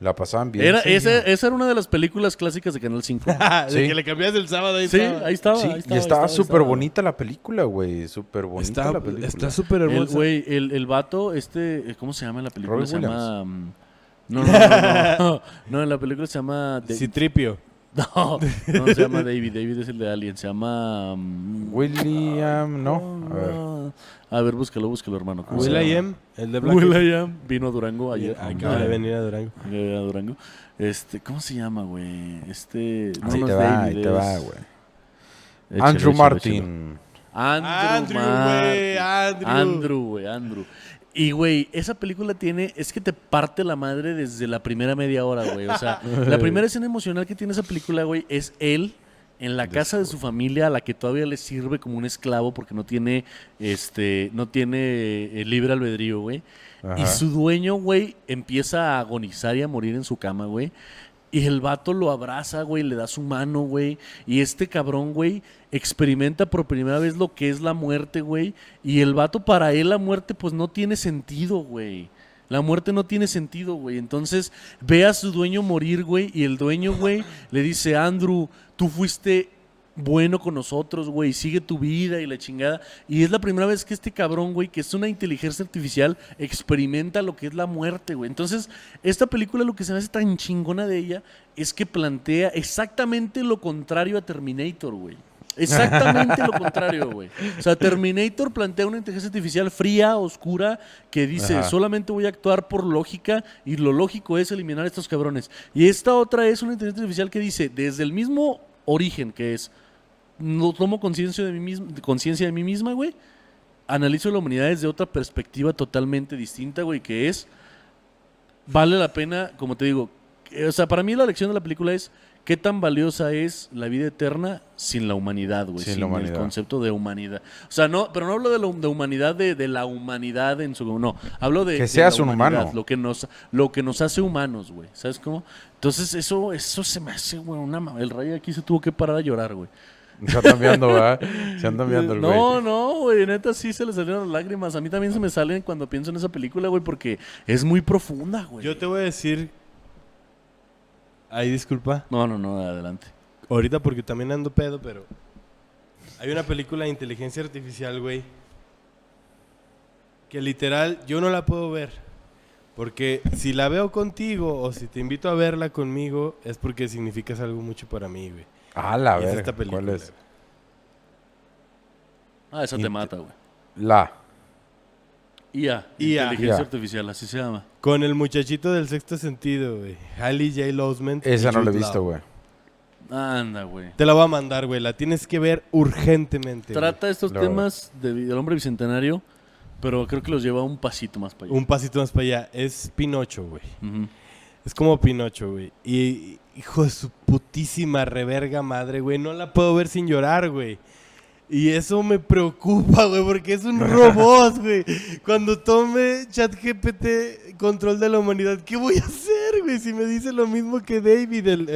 La pasaban bien. esa, esa, era una de las películas clásicas de Canal 5. de sí. que le cambias el sábado ahí Sí, ahí estaba. ahí estaba y estaba súper bonita la película, güey. Súper bonita está, la película. Está súper hermosa. Güey, el, el, vato, este, ¿cómo se llama la película? se llama... no, no, no, no, no. en la película se llama... Citripio. *laughs* No, no se llama David. David es el de Alien. Se llama. Mm, William, no. A ver. A ver, búscalo, búscalo, hermano. Will.i.am, el de Black Will.i.am vino a Durango ayer. Acaba de venir a Durango. a Durango. Este, ¿cómo se llama, güey? Este. no, te va, David, te va, güey. Andrew Martin. Andrew, güey, Andrew. Andrew, güey, Andrew. Y, güey, esa película tiene. Es que te parte la madre desde la primera media hora, güey. O sea, la *laughs* primera escena emocional que tiene esa película, güey, es él en la casa de su familia a la que todavía le sirve como un esclavo porque no tiene este no tiene eh, libre albedrío, güey. Y su dueño, güey, empieza a agonizar y a morir en su cama, güey. Y el vato lo abraza, güey, le da su mano, güey. Y este cabrón, güey, experimenta por primera vez lo que es la muerte, güey. Y el vato, para él, la muerte, pues no tiene sentido, güey. La muerte no tiene sentido, güey. Entonces ve a su dueño morir, güey. Y el dueño, güey, le dice, Andrew, tú fuiste bueno con nosotros, güey, sigue tu vida y la chingada. Y es la primera vez que este cabrón, güey, que es una inteligencia artificial, experimenta lo que es la muerte, güey. Entonces, esta película lo que se me hace tan chingona de ella es que plantea exactamente lo contrario a Terminator, güey. Exactamente lo contrario, *laughs* güey. O sea, Terminator plantea una inteligencia artificial fría, oscura, que dice, solamente voy a actuar por lógica y lo lógico es eliminar a estos cabrones. Y esta otra es una inteligencia artificial que dice, desde el mismo origen que es, no tomo conciencia de mí misma, conciencia de mí misma, güey. Analizo la humanidad desde otra perspectiva totalmente distinta, güey, que es vale la pena, como te digo, eh, o sea, para mí la lección de la película es qué tan valiosa es la vida eterna sin la humanidad, güey, sin, la humanidad. el concepto de humanidad. O sea, no, pero no hablo de, la, de humanidad de, la humanidad en su no, hablo de que seas lo que nos nos hace humanos, güey. ¿Sabes cómo? Entonces, eso eso se me hace, güey, una el rayo aquí se tuvo que parar a llorar, güey. Se han ¿verdad? Se han cambiando el güey. No, no, güey. Neta, sí se le salieron las lágrimas. A mí también se me salen cuando pienso en esa película, güey, porque es muy profunda, güey. Yo te voy a decir. Ahí disculpa. No, no, no, adelante. Ahorita porque también ando pedo, pero. Hay una película de inteligencia artificial, güey. Que literal, yo no la puedo ver. Porque si la veo contigo o si te invito a verla conmigo, es porque significas algo mucho para mí, güey. Ah, la verdad. ¿Cuál es? Ah, esa te mata, güey. La. IA, IA, inteligencia artificial, así se llama. Con el muchachito del sexto sentido, güey. Halle J. Esa no la he visto, güey. Anda, güey. Te la voy a mandar, güey. La tienes que ver urgentemente. Trata estos temas del hombre bicentenario, pero creo que los lleva un pasito más para allá. Un pasito más para allá. Es Pinocho, güey. Es como Pinocho, güey. Y, hijo de su putísima reverga madre, güey. No la puedo ver sin llorar, güey. Y eso me preocupa, güey, porque es un robot, *laughs* güey. Cuando tome ChatGPT control de la humanidad, ¿qué voy a hacer, güey? Si me dice lo mismo que David, el,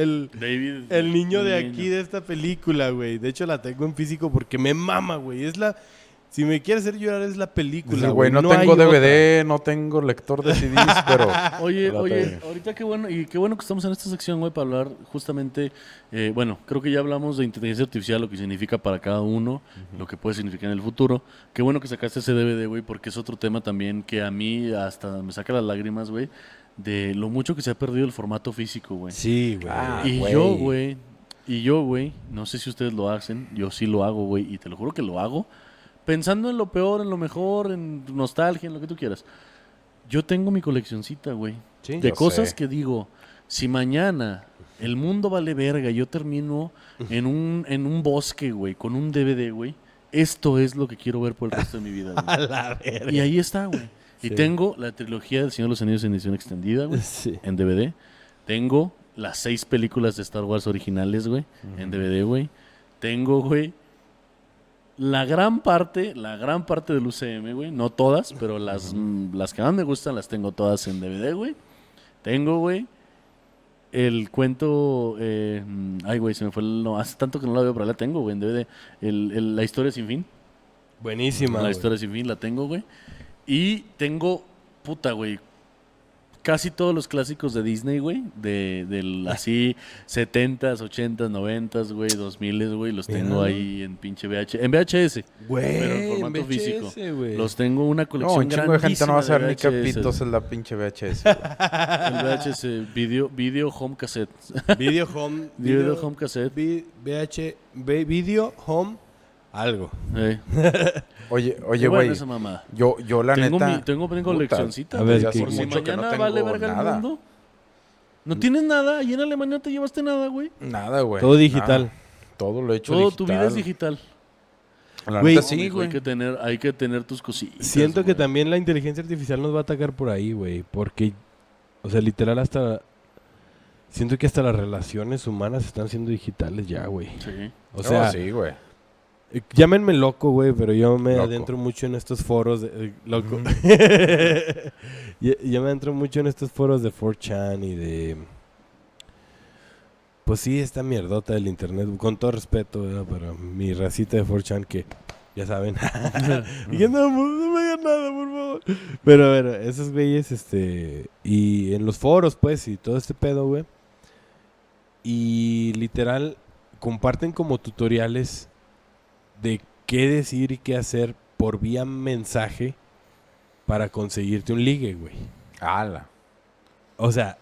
el, niño de aquí de esta película, güey. De hecho, la tengo en físico porque me mama, güey. Es la si me quieres hacer llorar es la película. güey, no, tengo DVD, no tengo lector de CDs, *laughs* pero. Oye, oye, ahorita qué bueno, y qué bueno que estamos en esta sección, güey, para hablar justamente. Eh, bueno, creo que ya hablamos de inteligencia artificial, lo que significa para cada uno, lo que puede significar en el futuro. Qué bueno que sacaste ese DVD, güey, porque es otro tema también que a mí hasta me saca las lágrimas, güey, de lo mucho que se ha perdido el formato físico, güey. Sí, ah, y yo, güey, y yo, güey, no sé si ustedes lo hacen, yo sí lo hago, güey, y te lo juro que lo hago pensando en lo peor, en lo mejor, en nostalgia, en lo que tú quieras. Yo tengo mi coleccioncita, güey. de cosas que digo, si mañana el mundo vale verga, yo termino en un, en un bosque, güey, con un DVD, güey. Esto es lo que quiero ver por el resto de mi vida. *laughs* Y ahí está, güey. Y tengo la trilogía del Señor de los Anillos en edición extendida, güey, en DVD. Tengo las seis películas de Star Wars originales, güey, en DVD, güey. Tengo, güey, la gran parte, la gran parte del UCM, güey, no todas, pero las, mm, las que más me gustan las tengo todas en DVD, güey. Tengo, güey, el cuento, eh, mm, ay, güey, se me fue, no, hace tanto que no la veo, pero la tengo, güey, en DVD, la historia sin fin. Buenísima. La historia sin fin la tengo, güey. Y tengo, puta, güey, casi todos los clásicos de Disney, güey. De, del ah. así 70s, 80s, 90s, güey, 2000 s güey. Los tengo ahí en pinche VHS. En VHS. Güey. Pero en formato físico. Los tengo una colección no, un grandísima de gente no va a saber ni capitos en la pinche VHS. En VHS, video, video home cassette. Video home. video, video home cassette. VHS, video home algo. *laughs* Oye, oye, güey. yo, yo la tengo neta. tengo, tengo leccioncita. A ver, por si mañana no vale verga nada. el mundo. No tienes nada. Allí en Alemania te llevaste nada, güey. Nada, güey. Todo digital. Todo lo he hecho Todo tu vida es digital. La güey, neta, sí, güey. Hay que tener, hay que tener tus cosillas. Siento que también la inteligencia artificial nos va a atacar por ahí, güey. Porque, o sea, literal hasta Siento que hasta las relaciones humanas están siendo digitales ya, güey. Sí. O sea, sí, güey. Eh, llámenme loco, güey, pero yo me adentro mucho en estos foros eh, loco. *laughs* yo, me adentro mucho en estos foros de 4chan y de pues sí, esta mierdota del internet, con todo respeto Pero Pero mi racita de 4chan que ya saben. *laughs* y no, me hagan nada, por favor. Pero a ver, esos güeyes este y en los foros pues y todo este pedo, güey. Y literal comparten como tutoriales de qué decir y qué hacer por vía mensaje para conseguirte un ligue, güey. Ala. O sea,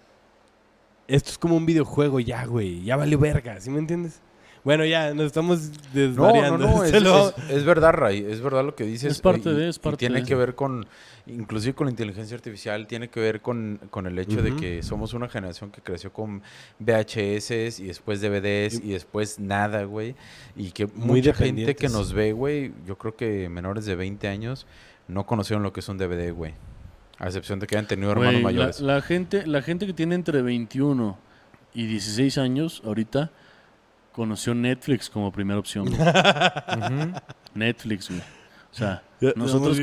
esto es como un videojuego ya, güey. Ya vale verga, ¿sí me entiendes? Bueno, ya, nos estamos desvariando. No, no, *laughs* es, verdad, Ray, es verdad lo que dices. Es parte de, es parte y tiene que ver con, inclusive con la inteligencia artificial, tiene que ver con, con el hecho de que somos una generación que creció con VHS y después DVDs y, después nada, güey. Y que mucha gente que nos ve, güey, yo creo que menores de 20 años no conocieron lo que es un DVD, güey. A excepción de que hayan tenido hermanos mayores. La, gente, la gente que tiene entre 21 y 16 años ahorita conoció Netflix como primera opción. *laughs* Netflix, güey. O sea, nosotros,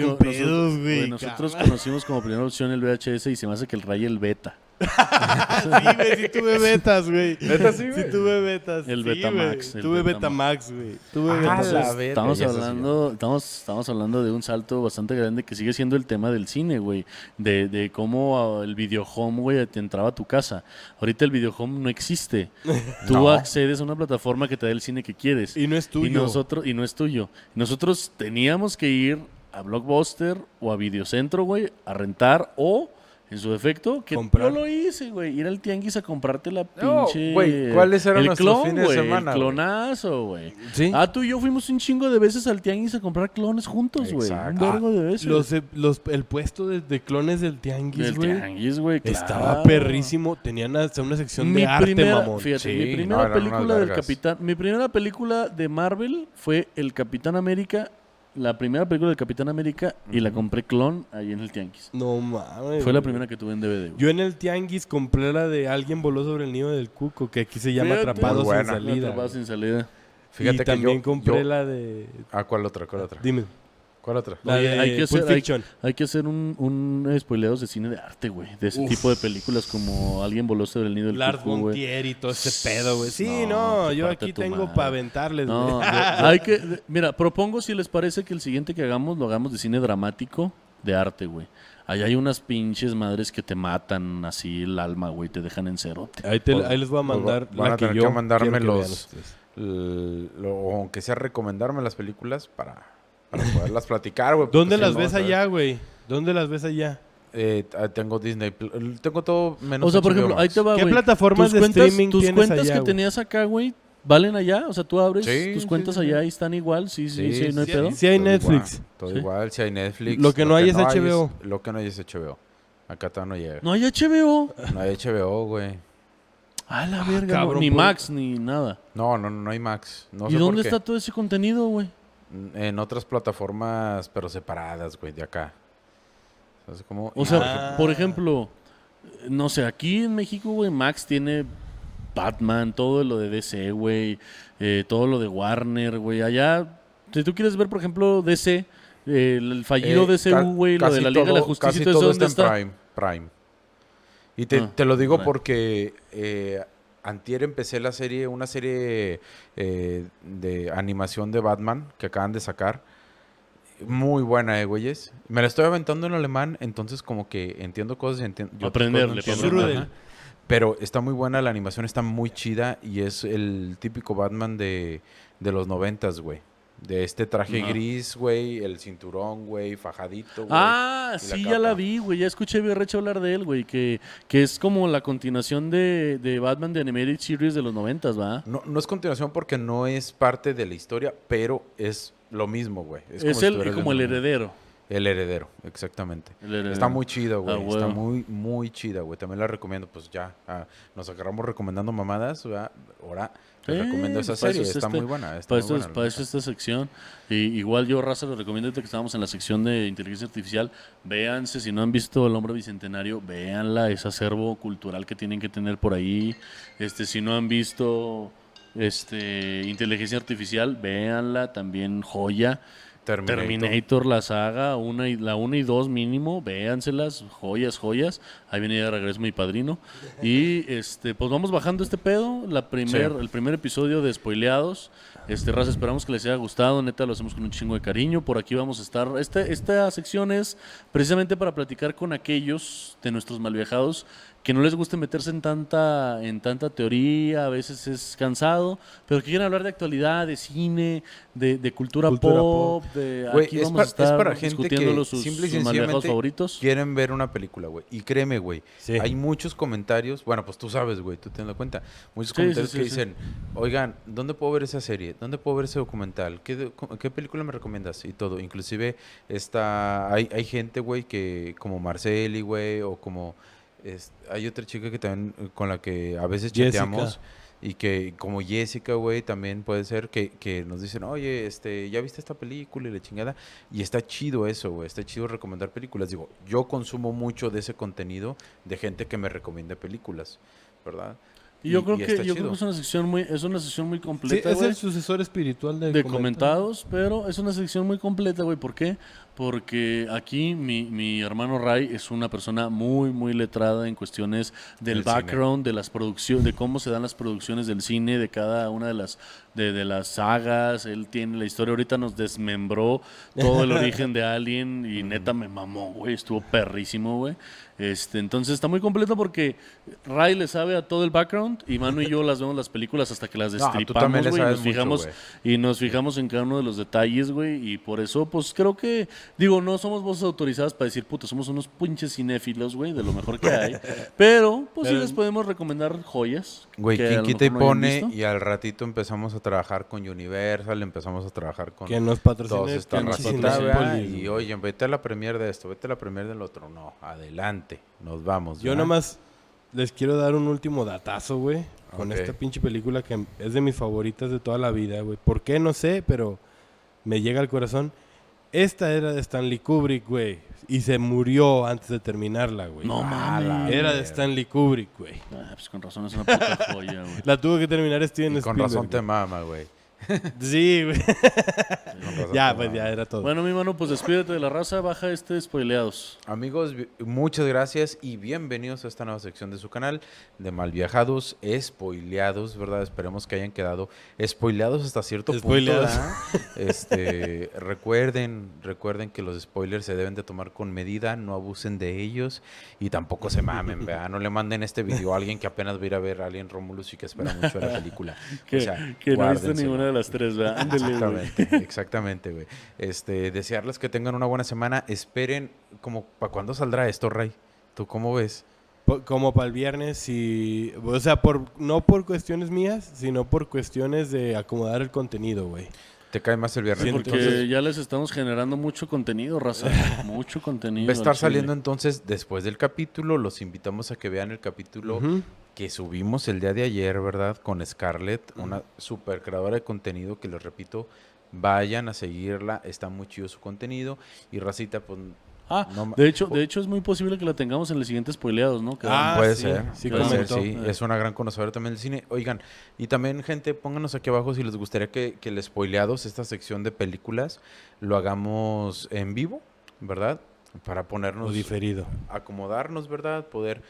nosotros conocimos como primera opción el VHS y se me hace que el Ray el Beta sí, güey, sí tuve *laughs* betas, güey. sí, tuve betas. El Betamax. tuve Betamax, güey. Tuve ah, estamos, hablando, estamos, estamos hablando de un salto bastante grande que sigue siendo el tema del cine, güey. De, de cómo ah, el videohome, güey, te entraba a tu casa. Ahorita el videohome no existe. *laughs* Tú accedes a una plataforma que te da el cine que quieres. Y no es tuyo. Y, nosotros, y no es tuyo. Nosotros teníamos que ir a Blockbuster o a Videocentro, güey, a rentar o en su defecto, que yo lo hice, güey. Ir al tianguis a comprarte la pinche. Güey, ¿cuáles eran los nuestros fines de semana? El clonazo, güey. Ah, tú y yo fuimos un chingo de veces al tianguis a comprar clones juntos, güey. Un vergo de ah, veces. Los, los, el puesto de, clones del tianguis, güey. tianguis, güey. Estaba perrísimo. Tenían hasta una sección de arte, mamón. Fíjate, mi primera película del Capitán. Mi primera película de Marvel fue El Capitán América la primera película de Capitán América y la compré clon ahí en el Tianguis. No mames. Fue la primera que tuve en DVD. Yo en el Tianguis compré la de Alguien voló sobre el nido del cuco, que aquí se llama Atrapado sin salida. sin salida. Fíjate y también compré la de. Ah, ¿cuál otra? ¿Cuál otra? Dime. Para otra? hay, que hacer, un, un spoileados de cine de arte, güey. De ese tipo de películas como Alguien voló sobre el nido del Lars cucú, y todo ese pedo, güey. Sí, no, yo aquí tengo para aventarles, no, hay que, mira, propongo si les parece que el siguiente que hagamos lo hagamos de cine dramático de arte, güey. Ahí hay unas pinches madres que te matan así el alma, güey. Te dejan en cero. Ahí, les voy a mandar o, mandarme los... aunque sea recomendarme las películas para para poderlas platicar, güey. ¿Dónde las ves allá, güey? ¿Dónde las ves allá? Eh, ah, tengo Disney, tengo todo menos. O sea, por ejemplo, ahí te va, ¿Qué plataformas de cuentas, streaming tus cuentas que tenías acá, güey? ¿Valen allá? O sea, tú abres tus cuentas allá y están igual. Sí, sí, sí, no hay pedo. Sí hay Netflix. todo igual, sí hay Netflix. Lo que no, hay, es HBO. lo que no hay es HBO. Acá todavía no llega. No hay HBO. No hay HBO, güey. Ah, la verga, ni Max, ni nada. No, no, no hay Max. No ¿Y sé dónde por qué. está todo ese contenido, güey? En otras plataformas, pero separadas, güey, de acá. O sea, por ejemplo, no sé, aquí en México, güey, Max tiene Batman, todo lo de DC, güey, eh, todo lo de Warner, güey. Allá, si tú quieres ver, por ejemplo, DC, el fallido eh, DC, güey, lo de la Liga de la Justicia, todo, está está? en Prime, Y te, ah, lo digo porque eh, antier empecé la serie, una serie eh, de animación de Batman que acaban de sacar. Muy buena, eh, güeyes. Me la estoy aventando en alemán, entonces como que entiendo cosas. Aprenderle. pero está muy buena, la animación está muy chida y es el típico Batman de, de los noventas, güey. De este traje gris, güey, el cinturón, güey, fajadito, güey. Ah, sí, ya la vi, güey. Ya escuché Birrecho hablar de él, güey, que, que es como la continuación de, Batman de Animated Series de los noventas, ¿va? No, no es continuación porque no es parte de la historia, pero es lo mismo, güey. Es, como el heredero. El heredero, exactamente. Está muy chido, güey. Ah, está muy, muy chida, güey. También la recomiendo, pues ya. Ah, nos agarramos recomendando mamadas, Ahora les recomiendo esa pues, serie, está este, muy buena. para, pues, este, pues, esta sección. Y, igual yo, Raza, les recomiendo que estábamos en la sección de inteligencia artificial. Véanse, si no han visto El Hombre Bicentenario, véanla, ese acervo cultural que tienen que tener por ahí. Este, si no han visto este, inteligencia artificial, véanla, también joya. Terminator. la saga, una y, la 1 y 2 mínimo, véanselas, joyas, joyas. Ahí viene ya de regreso mi padrino. Y este, pues vamos bajando este pedo, la primer, el primer episodio de Spoileados. Este, Raza, esperamos que les haya gustado, neta, lo hacemos con un chingo de cariño. Por aquí vamos a estar. Este, esta sección es precisamente para platicar con aquellos de nuestros malviajados que no les guste meterse en tanta, en tanta teoría, a veces es cansado, pero que quieren hablar de actualidad, de cine, de, cultura, pop, de para, gente que sus, simple sus favoritos. Quieren ver una película, güey. Y créeme, güey, hay muchos comentarios, bueno, pues tú sabes, güey, tú tienes la cuenta, muchos comentarios que dicen, oigan, ¿dónde puedo ver esa serie? ¿Dónde puedo ver ese documental? ¿Qué, película me recomiendas? Y todo. Inclusive está, hay, hay gente, güey, que como Marceli, güey, o como hay otra chica que también eh, con la que a veces chateamos. Y que como Jessica, güey, también puede ser que, nos dicen, oye, este, ya viste esta película y la chingada. Y está chido eso, Está chido recomendar películas. Digo, yo consumo mucho de ese contenido de gente que me recomienda películas, ¿verdad? Y yo, creo, que, yo es una sección muy, es una sección muy completa. es el sucesor espiritual de comentados, pero es una sección muy completa, güey. ¿Por qué? porque aquí mi, mi, hermano Ray es una persona muy, muy letrada en cuestiones del, background, de las producciones, de cómo se dan las producciones del cine, de cada una de las, de, las sagas. Él tiene la historia. Ahorita nos desmembró todo el origen de Alien y *laughs* neta me mamó, güey. Estuvo perrísimo, güey. Este, entonces está muy completo porque Ray le sabe a todo el background y Manu y yo las vemos las películas hasta que las *laughs* destripamos, güey. y nos fijamos, y nos fijamos en cada uno de los detalles, güey. Y por eso, pues creo que Digo, no somos voces autorizadas para decir, putos, somos unos pinches cinéfilos, güey, de lo mejor que hay. pero, pues sí les podemos recomendar joyas. Güey, quien quita y pone, y al ratito empezamos a trabajar con Universal, empezamos a trabajar con. Que nos patrocine. Todos Y oye, vete a la premier de esto, vete a la premier del otro. No, adelante, nos vamos. Yo nada nomás les quiero dar un último datazo, güey. Con esta pinche película que es de mis favoritas de toda la vida, güey. ¿Por qué? No sé, pero me llega al corazón. Esta era de Stanley Kubrick, güey. Y se murió antes de terminarla, güey. No mames. Era de Stanley Kubrick, güey. Ah, pues con razón es una puta *laughs* joya, güey. La tuvo que terminar Steven Spielberg. Con razón te mama, güey. Sí, ya, pues ya era todo. Bueno, mi mano, pues despídete de la raza, baja este spoileados. Amigos, muchas gracias y bienvenidos a esta nueva sección de su canal de mal viajados spoileados, ¿verdad? Esperemos que hayan quedado spoileados hasta cierto punto. Este, *laughs* recuerden, recuerden que los spoilers se deben de tomar con medida, no abusen de ellos y tampoco se mamen, ¿verdad? No le manden este video a alguien que apenas va a ir a ver a Alien Romulus y que espera mucho la película. *laughs* que, o que no ninguna de las las tres, *laughs* exactamente, exactamente, güey. Este, desearles que tengan una buena semana. Esperen, como, ¿para cuándo saldrá esto, Ray? ¿Tú cómo ves? como para el viernes y o sea por no por cuestiones mías sino por cuestiones de acomodar el contenido güey te cae más el viernes. porque ya les estamos generando mucho contenido, raza. *laughs* mucho contenido. Va a estar saliendo entonces después del capítulo. Los invitamos a que vean el capítulo que subimos el día de ayer, ¿verdad? Con Scarlett, una super creadora de contenido que les repito, vayan a seguirla. Está muy chido su contenido. Y Racita, pues Ah, de, hecho, de oh. hecho es muy posible que la tengamos en los siguientes Spoileados, ¿no? Ah, puede ser. Sí, puede ser, sí. Es una gran conocedora también del cine. Oigan, y también, gente, pónganos aquí abajo si les gustaría que, que el Spoileados, esta sección de películas, lo hagamos en vivo, ¿verdad? Para ponernos... diferido. Acomodarnos, ¿verdad? Poder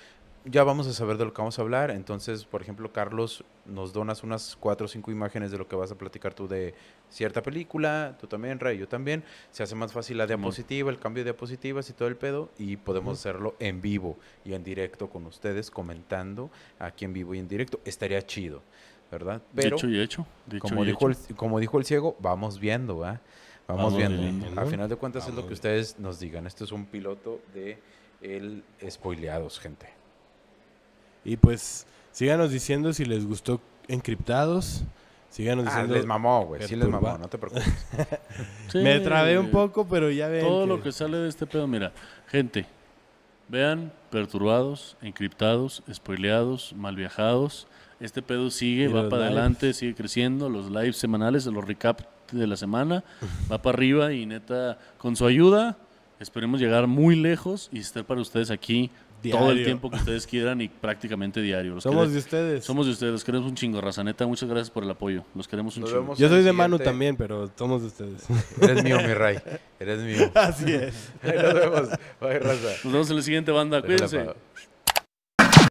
ya vamos a saber de lo que vamos a hablar. Entonces, por ejemplo, Carlos, nos donas unas cuatro o cinco imágenes de lo que vas a platicar tú de cierta película, tú también, Ray, yo también. Se hace más fácil la diapositiva, el cambio de diapositivas y todo el pedo. Y podemos hacerlo en vivo y en directo con ustedes, comentando aquí en vivo y en directo. Estaría chido, ¿verdad? Pero, dicho y hecho. como, dijo El, como dijo el ciego, vamos viendo, ¿ah? Vamos, viendo. Al final de cuentas es lo que ustedes nos digan. Esto es un piloto de el spoileados, gente. Y pues síganos diciendo si les gustó Encriptados. Síganos ah, les mamó, güey. Sí, les mamó, no te preocupes. *laughs* Me trabé un poco, pero ya ven. Todo lo que sale de este pedo, mira, gente, vean perturbados, encriptados, spoileados, mal viajados. Este pedo sigue, va para adelante, sigue creciendo. Los lives semanales, los recap de la semana, va para arriba y neta, con su ayuda, esperemos llegar muy lejos y estar para ustedes aquí todo el tiempo que ustedes quieran y prácticamente diario. somos de ustedes. Somos de ustedes. Los queremos un chingo, neta. Muchas gracias por el apoyo. Los queremos un chingo. Yo soy de Manu también, pero somos de ustedes. *laughs* Eres mío, mi Ray. Eres mío. *laughs* Así es. Nos vemos. Bye, raza. Nos vemos en la siguiente banda. Cuídense.